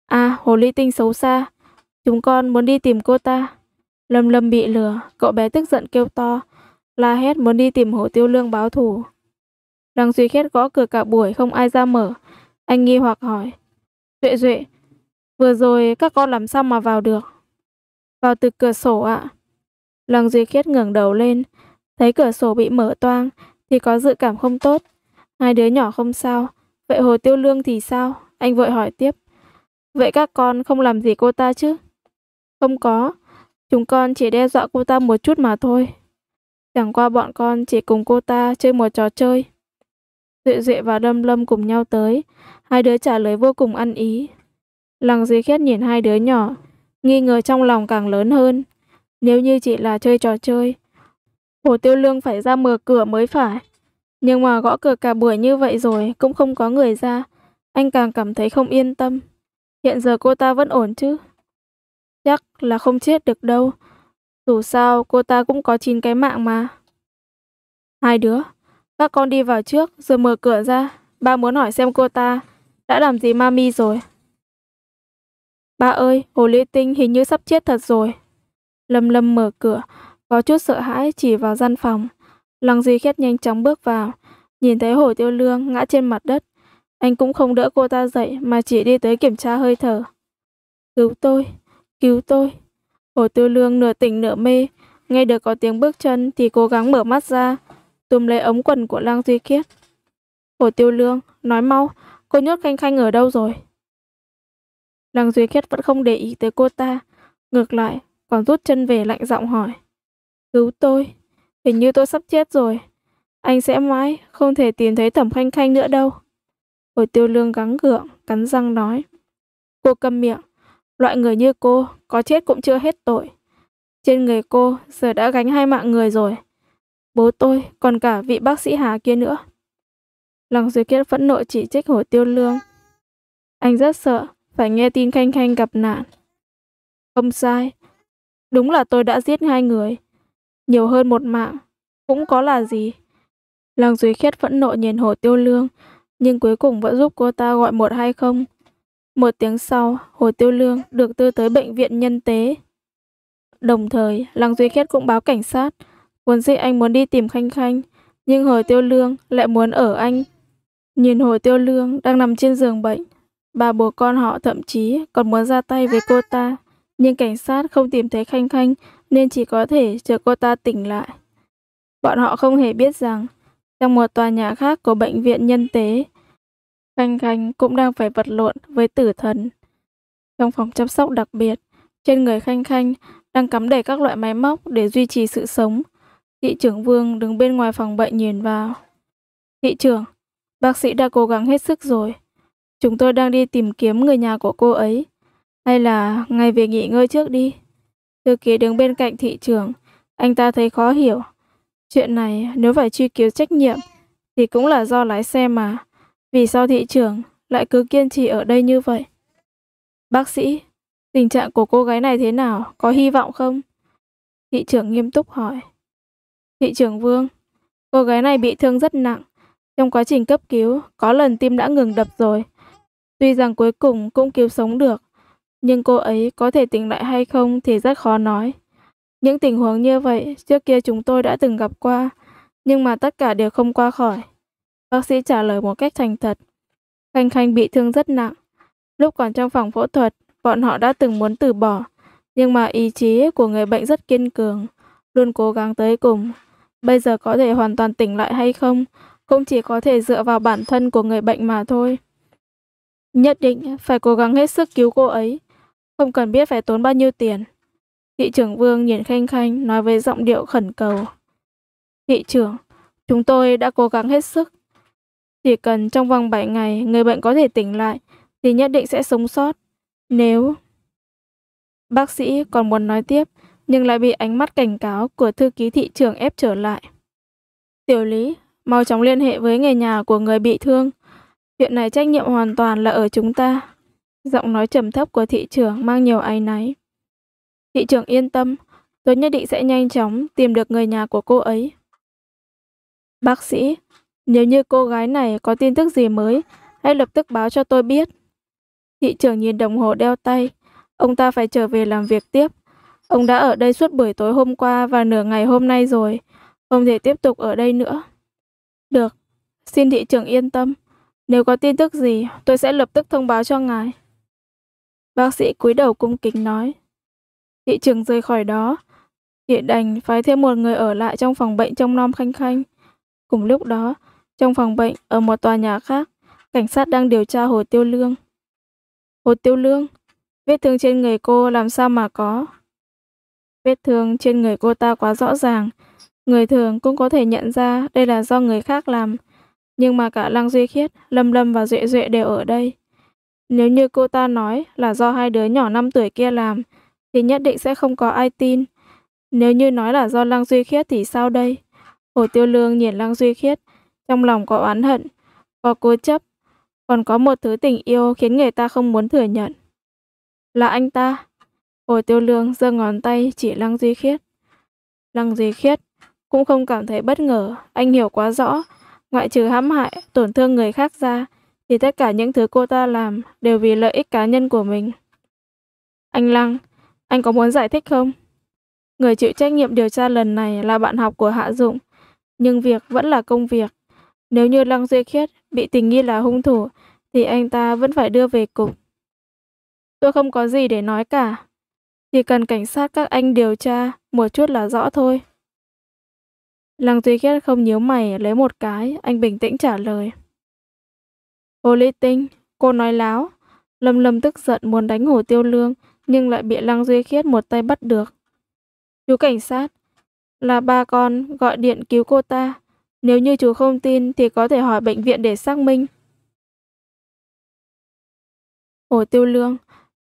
À, Hồ Ly Tinh xấu xa, chúng con muốn đi tìm cô ta. Lâm Lâm bị lừa, cậu bé tức giận kêu to, la hét muốn đi tìm Hồ Tiêu Lương báo thù. Đằng Duy Khiết gõ cửa cả buổi không ai ra mở. Anh nghi hoặc hỏi. Duệ Duệ, vừa rồi các con làm sao mà vào được? Vào từ cửa sổ ạ. À. Lăng Duy Khiết ngẩng đầu lên, thấy cửa sổ bị mở toang thì có dự cảm không tốt. Hai đứa nhỏ không sao, vậy Hồ Tiêu Lương thì sao? Anh vội hỏi tiếp. Vậy các con không làm gì cô ta chứ? Không có, chúng con chỉ đe dọa cô ta một chút mà thôi. Chẳng qua bọn con chỉ cùng cô ta chơi một trò chơi. Duệ Duệ và Lâm Lâm cùng nhau tới, hai đứa trả lời vô cùng ăn ý. Lăng Duy Khiết nhìn hai đứa nhỏ, nghi ngờ trong lòng càng lớn hơn. Nếu như chỉ là chơi trò chơi, Hồ Tiêu Lương phải ra mở cửa mới phải. Nhưng mà gõ cửa cả buổi như vậy rồi cũng không có người ra, anh càng cảm thấy không yên tâm. Hiện giờ cô ta vẫn ổn chứ? Chắc là không chết được đâu. Dù sao cô ta cũng có chín cái mạng mà. Hai đứa, các con đi vào trước rồi mở cửa ra. Ba muốn hỏi xem cô ta đã làm gì mami rồi. Ba ơi, hồ ly tinh hình như sắp chết thật rồi. Lâm Lâm mở cửa, có chút sợ hãi chỉ vào gian phòng. Lăng Duy Khét nhanh chóng bước vào, nhìn thấy Hồ Tiêu Lương ngã trên mặt đất. Anh cũng không đỡ cô ta dậy mà chỉ đi tới kiểm tra hơi thở. Cứu tôi, cứu tôi. Hồ Tiêu Lương nửa tỉnh nửa mê, nghe được có tiếng bước chân thì cố gắng mở mắt ra tùm lấy ống quần của Lăng Duy Kiết. Hồ Tiêu Lương, nói mau, cô nhốt Khanh Khanh ở đâu rồi? Lăng Duy Kiết vẫn không để ý tới cô ta, ngược lại, còn rút chân về lạnh giọng hỏi. Cứu tôi, hình như tôi sắp chết rồi. Anh sẽ mãi, không thể tìm thấy thẩm Khanh Khanh nữa đâu. Hồ Tiêu Lương gắng gượng, cắn răng nói. Cô câm miệng, loại người như cô, có chết cũng chưa hết tội. Trên người cô giờ đã gánh hai mạng người rồi bố tôi, còn cả vị bác sĩ Hà kia nữa. Lăng Duy Kiết phẫn nộ chỉ trích Hồ Tiêu Lương. Anh rất sợ, phải nghe tin Khanh Khanh gặp nạn. Không sai, đúng là tôi đã giết hai người. Nhiều hơn một mạng, cũng có là gì. Lăng Duy Khiết phẫn nộ nhìn Hồ Tiêu Lương, nhưng cuối cùng vẫn giúp cô ta gọi một hay không. Một tiếng sau, Hồ Tiêu Lương được đưa tới bệnh viện nhân tế. Đồng thời, Lăng Duy Khiết cũng báo cảnh sát, Vốn dĩ anh muốn đi tìm Khanh Khanh, nhưng hồi tiêu lương lại muốn ở anh. Nhìn hồi tiêu lương đang nằm trên giường bệnh, bà bố con họ thậm chí còn muốn ra tay với cô ta. Nhưng cảnh sát không tìm thấy Khanh Khanh nên chỉ có thể chờ cô ta tỉnh lại. Bọn họ không hề biết rằng trong một tòa nhà khác của bệnh viện nhân tế, Khanh Khanh cũng đang phải vật lộn với tử thần. Trong phòng chăm sóc đặc biệt, trên người Khanh Khanh đang cắm đầy các loại máy móc để duy trì sự sống – Thị trưởng Vương đứng bên ngoài phòng bệnh nhìn vào. Thị trưởng, bác sĩ đã cố gắng hết sức rồi. Chúng tôi đang đi tìm kiếm người nhà của cô ấy. Hay là ngày về nghỉ ngơi trước đi. Thư ký đứng bên cạnh thị trưởng, anh ta thấy khó hiểu. Chuyện này nếu phải truy cứu trách nhiệm thì cũng là do lái xe mà. Vì sao thị trưởng lại cứ kiên trì ở đây như vậy? Bác sĩ, tình trạng của cô gái này thế nào? Có hy vọng không? Thị trưởng nghiêm túc hỏi. Thị trưởng Vương, cô gái này bị thương rất nặng. Trong quá trình cấp cứu, có lần tim đã ngừng đập rồi. Tuy rằng cuối cùng cũng cứu sống được, nhưng cô ấy có thể tỉnh lại hay không thì rất khó nói. Những tình huống như vậy trước kia chúng tôi đã từng gặp qua, nhưng mà tất cả đều không qua khỏi. Bác sĩ trả lời một cách thành thật. Khanh Khanh bị thương rất nặng. Lúc còn trong phòng phẫu thuật, bọn họ đã từng muốn từ bỏ, nhưng mà ý chí của người bệnh rất kiên cường, luôn cố gắng tới cùng bây giờ có thể hoàn toàn tỉnh lại hay không, cũng chỉ có thể dựa vào bản thân của người bệnh mà thôi. Nhất định phải cố gắng hết sức cứu cô ấy, không cần biết phải tốn bao nhiêu tiền. Thị trưởng Vương nhìn Khanh Khanh nói với giọng điệu khẩn cầu. Thị trưởng, chúng tôi đã cố gắng hết sức. Chỉ cần trong vòng 7 ngày người bệnh có thể tỉnh lại thì nhất định sẽ sống sót. Nếu... Bác sĩ còn muốn nói tiếp, nhưng lại bị ánh mắt cảnh cáo của thư ký thị trường ép trở lại. Tiểu lý, mau chóng liên hệ với người nhà của người bị thương. Chuyện này trách nhiệm hoàn toàn là ở chúng ta. Giọng nói trầm thấp của thị trưởng mang nhiều áy náy. Thị trưởng yên tâm, tôi nhất định sẽ nhanh chóng tìm được người nhà của cô ấy. Bác sĩ, nếu như cô gái này có tin tức gì mới, hãy lập tức báo cho tôi biết. Thị trưởng nhìn đồng hồ đeo tay, ông ta phải trở về làm việc tiếp. Ông đã ở đây suốt buổi tối hôm qua và nửa ngày hôm nay rồi. Không thể tiếp tục ở đây nữa. Được. Xin thị trưởng yên tâm. Nếu có tin tức gì, tôi sẽ lập tức thông báo cho ngài. Bác sĩ cúi đầu cung kính nói. Thị trưởng rời khỏi đó. thị đành phái thêm một người ở lại trong phòng bệnh trong nom khanh khanh. Cùng lúc đó, trong phòng bệnh ở một tòa nhà khác, cảnh sát đang điều tra Hồ Tiêu Lương. Hồ Tiêu Lương, vết thương trên người cô làm sao mà có, Vết thương trên người cô ta quá rõ ràng, người thường cũng có thể nhận ra đây là do người khác làm. Nhưng mà cả Lăng Duy Khiết, Lâm Lâm và Duệ Duệ đều ở đây. Nếu như cô ta nói là do hai đứa nhỏ 5 tuổi kia làm, thì nhất định sẽ không có ai tin. Nếu như nói là do Lăng Duy Khiết thì sao đây? Hồ Tiêu Lương nhìn Lăng Duy Khiết, trong lòng có oán hận, có cố chấp, còn có một thứ tình yêu khiến người ta không muốn thừa nhận. Là anh ta, Hồi tiêu lương giơ ngón tay chỉ Lăng Duy Khiết. Lăng Duy Khiết cũng không cảm thấy bất ngờ, anh hiểu quá rõ, ngoại trừ hãm hại, tổn thương người khác ra, thì tất cả những thứ cô ta làm đều vì lợi ích cá nhân của mình. Anh Lăng, anh có muốn giải thích không? Người chịu trách nhiệm điều tra lần này là bạn học của Hạ Dụng, nhưng việc vẫn là công việc. Nếu như Lăng Duy Khiết bị tình nghi là hung thủ, thì anh ta vẫn phải đưa về cục. Tôi không có gì để nói cả, chỉ cần cảnh sát các anh điều tra một chút là rõ thôi. Lăng Duy Khiết không nhíu mày lấy một cái, anh bình tĩnh trả lời. Ô Lý Tinh, cô nói láo. Lâm Lâm tức giận muốn đánh hổ tiêu lương, nhưng lại bị Lăng Duy Khiết một tay bắt được. Chú cảnh sát, là ba con gọi điện cứu cô ta. Nếu như chú không tin thì có thể hỏi bệnh viện để xác minh. Hổ tiêu lương,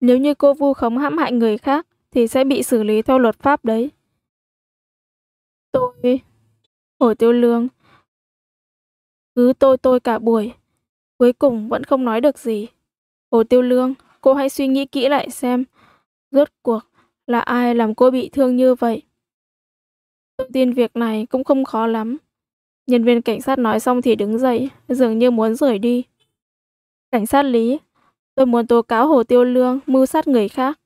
nếu như cô vu khống hãm hại người khác, thì sẽ bị xử lý theo luật pháp đấy. Tôi, hồ tiêu lương, cứ tôi tôi cả buổi, cuối cùng vẫn không nói được gì. Hồ Tiêu Lương, cô hãy suy nghĩ kỹ lại xem, rốt cuộc là ai làm cô bị thương như vậy. Tôi tin việc này cũng không khó lắm. Nhân viên cảnh sát nói xong thì đứng dậy, dường như muốn rời đi. Cảnh sát Lý, tôi muốn tố cáo Hồ Tiêu Lương mưu sát người khác.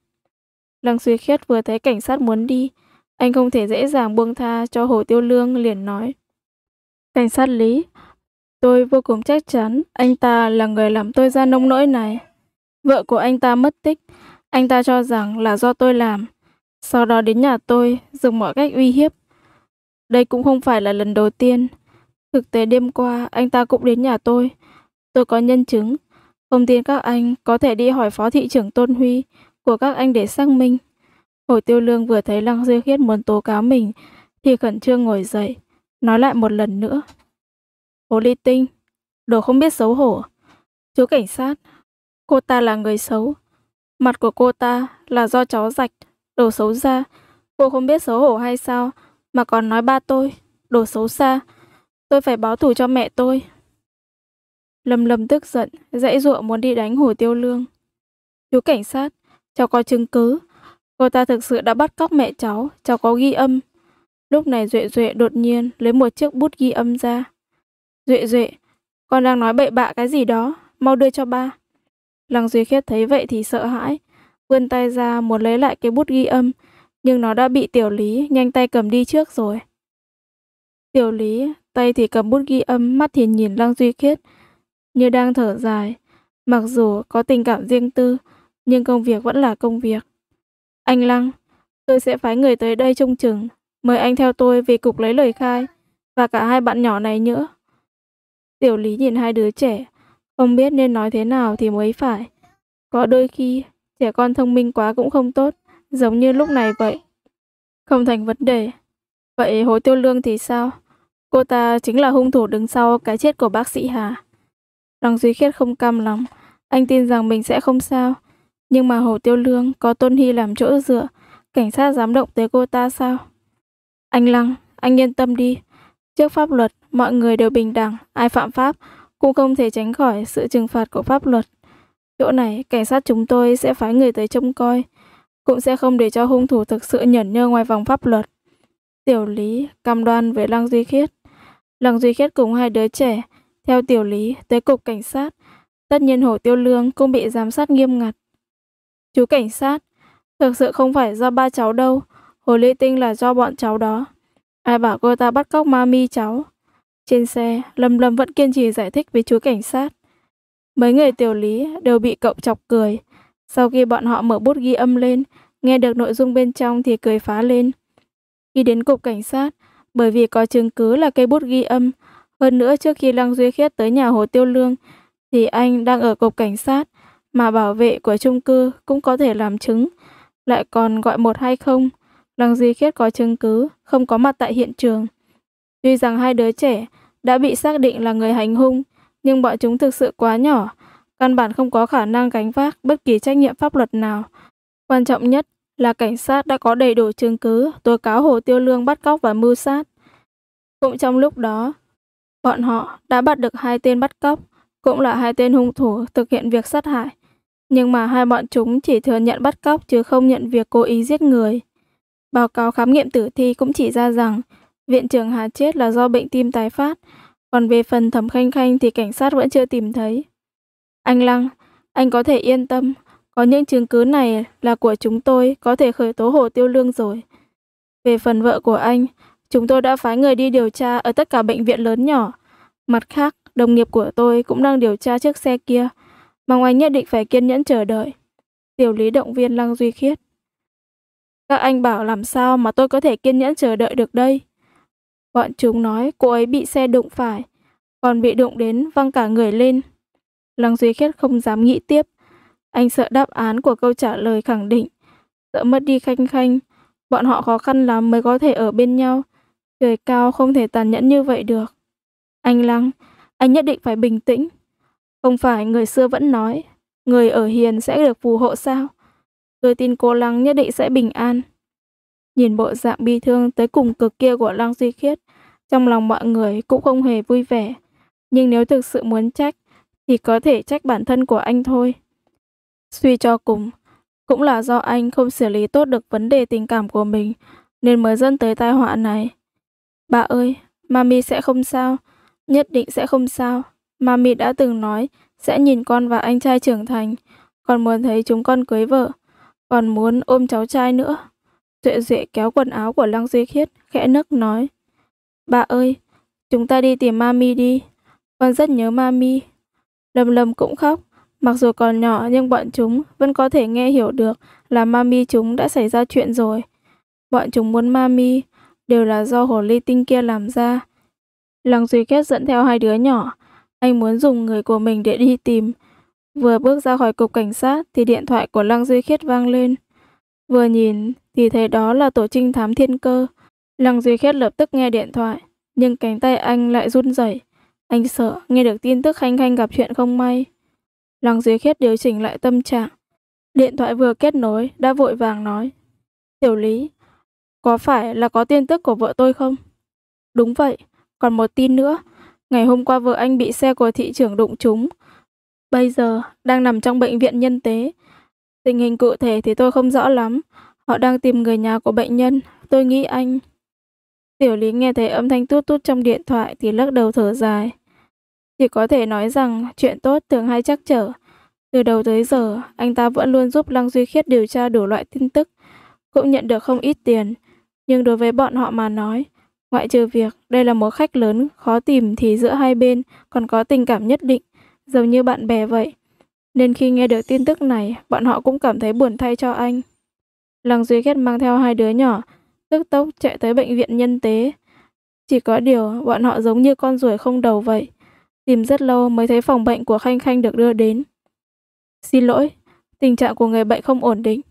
Lăng suy khiết vừa thấy cảnh sát muốn đi, anh không thể dễ dàng buông tha cho Hồ Tiêu Lương liền nói. Cảnh sát Lý, tôi vô cùng chắc chắn anh ta là người làm tôi ra nông nỗi này. Vợ của anh ta mất tích, anh ta cho rằng là do tôi làm. Sau đó đến nhà tôi, dùng mọi cách uy hiếp. Đây cũng không phải là lần đầu tiên. Thực tế đêm qua, anh ta cũng đến nhà tôi. Tôi có nhân chứng. Không tin các anh có thể đi hỏi phó thị trưởng Tôn Huy của các anh để xác minh. Hồ Tiêu Lương vừa thấy Lăng Duy Khiết muốn tố cáo mình thì khẩn trương ngồi dậy, nói lại một lần nữa. Hồ Ly Tinh, đồ không biết xấu hổ. Chú cảnh sát, cô ta là người xấu. Mặt của cô ta là do chó rạch, đồ xấu ra. Cô không biết xấu hổ hay sao mà còn nói ba tôi, đồ xấu xa. Tôi phải báo thù cho mẹ tôi. Lâm Lâm tức giận, dãy dụa muốn đi đánh Hồ Tiêu Lương. Chú cảnh sát, cháu có chứng cứ. Cô ta thực sự đã bắt cóc mẹ cháu, cháu có ghi âm. Lúc này Duệ Duệ đột nhiên lấy một chiếc bút ghi âm ra. Duệ Duệ, con đang nói bậy bạ cái gì đó, mau đưa cho ba. Lăng Duy Khiết thấy vậy thì sợ hãi, vươn tay ra muốn lấy lại cái bút ghi âm, nhưng nó đã bị Tiểu Lý nhanh tay cầm đi trước rồi. Tiểu Lý, tay thì cầm bút ghi âm, mắt thì nhìn Lăng Duy Khiết, như đang thở dài. Mặc dù có tình cảm riêng tư, nhưng công việc vẫn là công việc. Anh Lăng, tôi sẽ phái người tới đây trông chừng, mời anh theo tôi về cục lấy lời khai và cả hai bạn nhỏ này nữa. Tiểu Lý nhìn hai đứa trẻ, không biết nên nói thế nào thì mới phải. Có đôi khi, trẻ con thông minh quá cũng không tốt, giống như lúc này vậy. Không thành vấn đề. Vậy hối tiêu lương thì sao? Cô ta chính là hung thủ đứng sau cái chết của bác sĩ Hà. Đằng Duy Khiết không cam lòng. Anh tin rằng mình sẽ không sao. Nhưng mà Hồ Tiêu Lương có Tôn Hy làm chỗ dựa, cảnh sát dám động tới cô ta sao? Anh Lăng, anh yên tâm đi. Trước pháp luật, mọi người đều bình đẳng, ai phạm pháp cũng không thể tránh khỏi sự trừng phạt của pháp luật. Chỗ này, cảnh sát chúng tôi sẽ phái người tới trông coi, cũng sẽ không để cho hung thủ thực sự nhẫn nhơ ngoài vòng pháp luật. Tiểu Lý cam đoan với Lăng Duy Khiết. Lăng Duy Khiết cùng hai đứa trẻ, theo Tiểu Lý tới cục cảnh sát. Tất nhiên Hồ Tiêu Lương cũng bị giám sát nghiêm ngặt. Chú cảnh sát, thực sự không phải do ba cháu đâu, hồ ly tinh là do bọn cháu đó. Ai bảo cô ta bắt cóc mami cháu? Trên xe, Lâm Lâm vẫn kiên trì giải thích với chú cảnh sát. Mấy người tiểu lý đều bị cậu chọc cười. Sau khi bọn họ mở bút ghi âm lên, nghe được nội dung bên trong thì cười phá lên. Khi đến cục cảnh sát, bởi vì có chứng cứ là cây bút ghi âm, hơn nữa trước khi Lăng Duy Khiết tới nhà Hồ Tiêu Lương, thì anh đang ở cục cảnh sát mà bảo vệ của chung cư cũng có thể làm chứng, lại còn gọi một hay không, làm gì khiết có chứng cứ, không có mặt tại hiện trường. Tuy rằng hai đứa trẻ đã bị xác định là người hành hung, nhưng bọn chúng thực sự quá nhỏ, căn bản không có khả năng gánh vác bất kỳ trách nhiệm pháp luật nào. Quan trọng nhất là cảnh sát đã có đầy đủ chứng cứ tố cáo Hồ Tiêu Lương bắt cóc và mưu sát. Cũng trong lúc đó, bọn họ đã bắt được hai tên bắt cóc, cũng là hai tên hung thủ thực hiện việc sát hại. Nhưng mà hai bọn chúng chỉ thừa nhận bắt cóc chứ không nhận việc cố ý giết người. Báo cáo khám nghiệm tử thi cũng chỉ ra rằng viện trưởng Hà chết là do bệnh tim tái phát, còn về phần thẩm khanh khanh thì cảnh sát vẫn chưa tìm thấy. Anh Lăng, anh có thể yên tâm, có những chứng cứ này là của chúng tôi có thể khởi tố hồ tiêu lương rồi. Về phần vợ của anh, chúng tôi đã phái người đi điều tra ở tất cả bệnh viện lớn nhỏ. Mặt khác, đồng nghiệp của tôi cũng đang điều tra chiếc xe kia. Mong anh nhất định phải kiên nhẫn chờ đợi. Tiểu lý động viên Lăng Duy Khiết. Các anh bảo làm sao mà tôi có thể kiên nhẫn chờ đợi được đây? Bọn chúng nói cô ấy bị xe đụng phải, còn bị đụng đến văng cả người lên. Lăng Duy Khiết không dám nghĩ tiếp. Anh sợ đáp án của câu trả lời khẳng định. Sợ mất đi khanh khanh. Bọn họ khó khăn lắm mới có thể ở bên nhau. Trời cao không thể tàn nhẫn như vậy được. Anh Lăng, anh nhất định phải bình tĩnh. Không phải người xưa vẫn nói, người ở hiền sẽ được phù hộ sao? Tôi tin cô Lăng nhất định sẽ bình an. Nhìn bộ dạng bi thương tới cùng cực kia của Lăng Duy Khiết, trong lòng mọi người cũng không hề vui vẻ. Nhưng nếu thực sự muốn trách, thì có thể trách bản thân của anh thôi. Suy cho cùng, cũng là do anh không xử lý tốt được vấn đề tình cảm của mình, nên mới dẫn tới tai họa này. Bà ơi, mami sẽ không sao, nhất định sẽ không sao mà đã từng nói sẽ nhìn con và anh trai trưởng thành, còn muốn thấy chúng con cưới vợ, còn muốn ôm cháu trai nữa. Duệ Duệ kéo quần áo của Lăng Duy Khiết, khẽ nấc nói. Bà ơi, chúng ta đi tìm Mami đi, con rất nhớ Mami. Lâm Lâm cũng khóc, mặc dù còn nhỏ nhưng bọn chúng vẫn có thể nghe hiểu được là Mami chúng đã xảy ra chuyện rồi. Bọn chúng muốn Mami đều là do hồ ly tinh kia làm ra. Lăng Duy Kết dẫn theo hai đứa nhỏ, anh muốn dùng người của mình để đi tìm. Vừa bước ra khỏi cục cảnh sát thì điện thoại của Lăng Duy Khiết vang lên. Vừa nhìn thì thấy đó là tổ trinh thám thiên cơ. Lăng Duy Khiết lập tức nghe điện thoại, nhưng cánh tay anh lại run rẩy. Anh sợ nghe được tin tức Khanh Khanh gặp chuyện không may. Lăng Duy Khiết điều chỉnh lại tâm trạng. Điện thoại vừa kết nối đã vội vàng nói. Tiểu Lý, có phải là có tin tức của vợ tôi không? Đúng vậy, còn một tin nữa Ngày hôm qua vợ anh bị xe của thị trưởng đụng trúng. Bây giờ đang nằm trong bệnh viện nhân tế. Tình hình cụ thể thì tôi không rõ lắm. Họ đang tìm người nhà của bệnh nhân. Tôi nghĩ anh... Tiểu lý nghe thấy âm thanh tút tút trong điện thoại thì lắc đầu thở dài. Chỉ có thể nói rằng chuyện tốt thường hay chắc trở. Từ đầu tới giờ, anh ta vẫn luôn giúp Lăng Duy Khiết điều tra đủ loại tin tức, cũng nhận được không ít tiền. Nhưng đối với bọn họ mà nói, Ngoại trừ việc đây là một khách lớn khó tìm thì giữa hai bên còn có tình cảm nhất định, giống như bạn bè vậy. Nên khi nghe được tin tức này, bọn họ cũng cảm thấy buồn thay cho anh. Lăng Duy Kết mang theo hai đứa nhỏ, tức tốc chạy tới bệnh viện nhân tế. Chỉ có điều bọn họ giống như con ruồi không đầu vậy. Tìm rất lâu mới thấy phòng bệnh của Khanh Khanh được đưa đến. Xin lỗi, tình trạng của người bệnh không ổn định.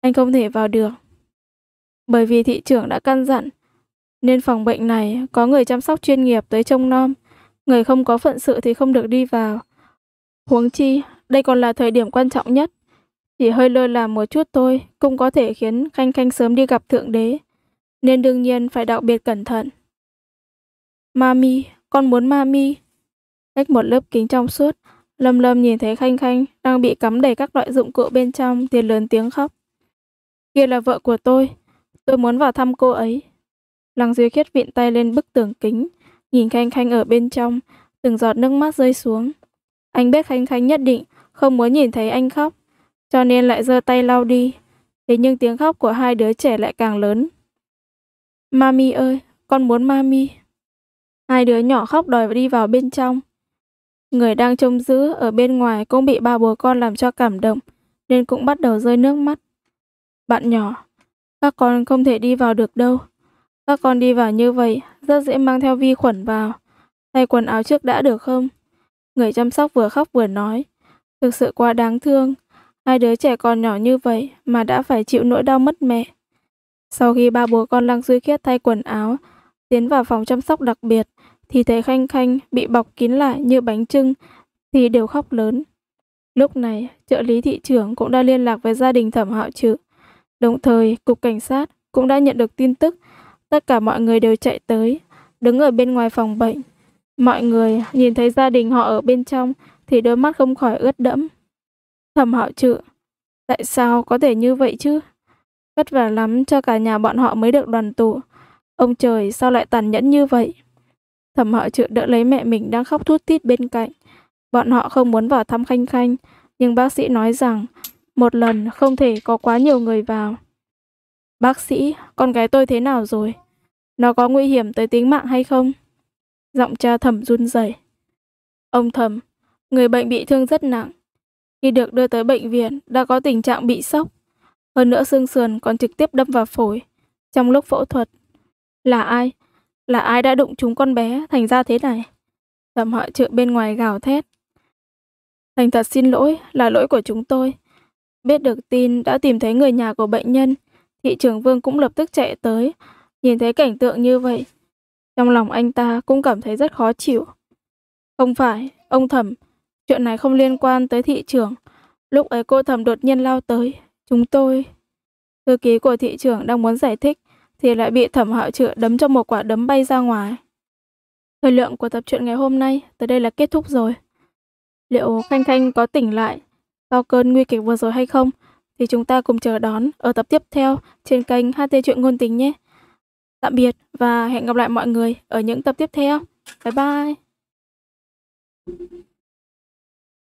Anh không thể vào được. Bởi vì thị trưởng đã căn dặn nên phòng bệnh này có người chăm sóc chuyên nghiệp tới trông nom, người không có phận sự thì không được đi vào. Huống chi, đây còn là thời điểm quan trọng nhất. Chỉ hơi lơ là một chút thôi cũng có thể khiến Khanh Khanh sớm đi gặp Thượng Đế. Nên đương nhiên phải đặc biệt cẩn thận. Mami, con muốn mami. Cách một lớp kính trong suốt, Lâm Lâm nhìn thấy Khanh Khanh đang bị cắm đầy các loại dụng cụ bên trong thì lớn tiếng khóc. Kia là vợ của tôi, tôi muốn vào thăm cô ấy. Lăng Duy Khiết vịn tay lên bức tường kính, nhìn Khanh Khanh ở bên trong, từng giọt nước mắt rơi xuống. Anh biết Khanh Khanh nhất định không muốn nhìn thấy anh khóc, cho nên lại giơ tay lau đi. Thế nhưng tiếng khóc của hai đứa trẻ lại càng lớn. Mami ơi, con muốn mami. Hai đứa nhỏ khóc đòi đi vào bên trong. Người đang trông giữ ở bên ngoài cũng bị ba bố con làm cho cảm động, nên cũng bắt đầu rơi nước mắt. Bạn nhỏ, các con không thể đi vào được đâu. Các con đi vào như vậy, rất dễ mang theo vi khuẩn vào. Thay quần áo trước đã được không? Người chăm sóc vừa khóc vừa nói. Thực sự quá đáng thương. Hai đứa trẻ con nhỏ như vậy mà đã phải chịu nỗi đau mất mẹ. Sau khi ba bố con lăng duy khiết thay quần áo, tiến vào phòng chăm sóc đặc biệt, thì thấy Khanh Khanh bị bọc kín lại như bánh trưng, thì đều khóc lớn. Lúc này, trợ lý thị trưởng cũng đã liên lạc với gia đình thẩm hạo trự. Đồng thời, cục cảnh sát cũng đã nhận được tin tức Tất cả mọi người đều chạy tới, đứng ở bên ngoài phòng bệnh. Mọi người nhìn thấy gia đình họ ở bên trong thì đôi mắt không khỏi ướt đẫm. Thầm họ trự, tại sao có thể như vậy chứ? Vất vả lắm cho cả nhà bọn họ mới được đoàn tụ. Ông trời sao lại tàn nhẫn như vậy? Thầm họ trự đỡ lấy mẹ mình đang khóc thút thít bên cạnh. Bọn họ không muốn vào thăm Khanh Khanh, nhưng bác sĩ nói rằng một lần không thể có quá nhiều người vào. Bác sĩ, con gái tôi thế nào rồi? Nó có nguy hiểm tới tính mạng hay không? Giọng cha thầm run rẩy. Ông thầm, người bệnh bị thương rất nặng. Khi được đưa tới bệnh viện đã có tình trạng bị sốc. Hơn nữa xương sườn còn trực tiếp đâm vào phổi trong lúc phẫu thuật. Là ai? Là ai đã đụng chúng con bé thành ra thế này? Thẩm họ trợ bên ngoài gào thét. Thành thật xin lỗi, là lỗi của chúng tôi. Biết được tin đã tìm thấy người nhà của bệnh nhân, Thị trưởng vương cũng lập tức chạy tới, nhìn thấy cảnh tượng như vậy. Trong lòng anh ta cũng cảm thấy rất khó chịu. Không phải, ông thẩm, chuyện này không liên quan tới thị trưởng Lúc ấy cô thẩm đột nhiên lao tới, chúng tôi... Thư ký của thị trưởng đang muốn giải thích thì lại bị thẩm hạo trự đấm cho một quả đấm bay ra ngoài. Thời lượng của tập truyện ngày hôm nay tới đây là kết thúc rồi. Liệu Khanh Khanh có tỉnh lại sau cơn nguy kịch vừa rồi hay không? thì chúng ta cùng chờ đón ở tập tiếp theo trên kênh HT Chuyện Ngôn Tình nhé. Tạm biệt và hẹn gặp lại mọi người ở những tập tiếp theo. Bye bye!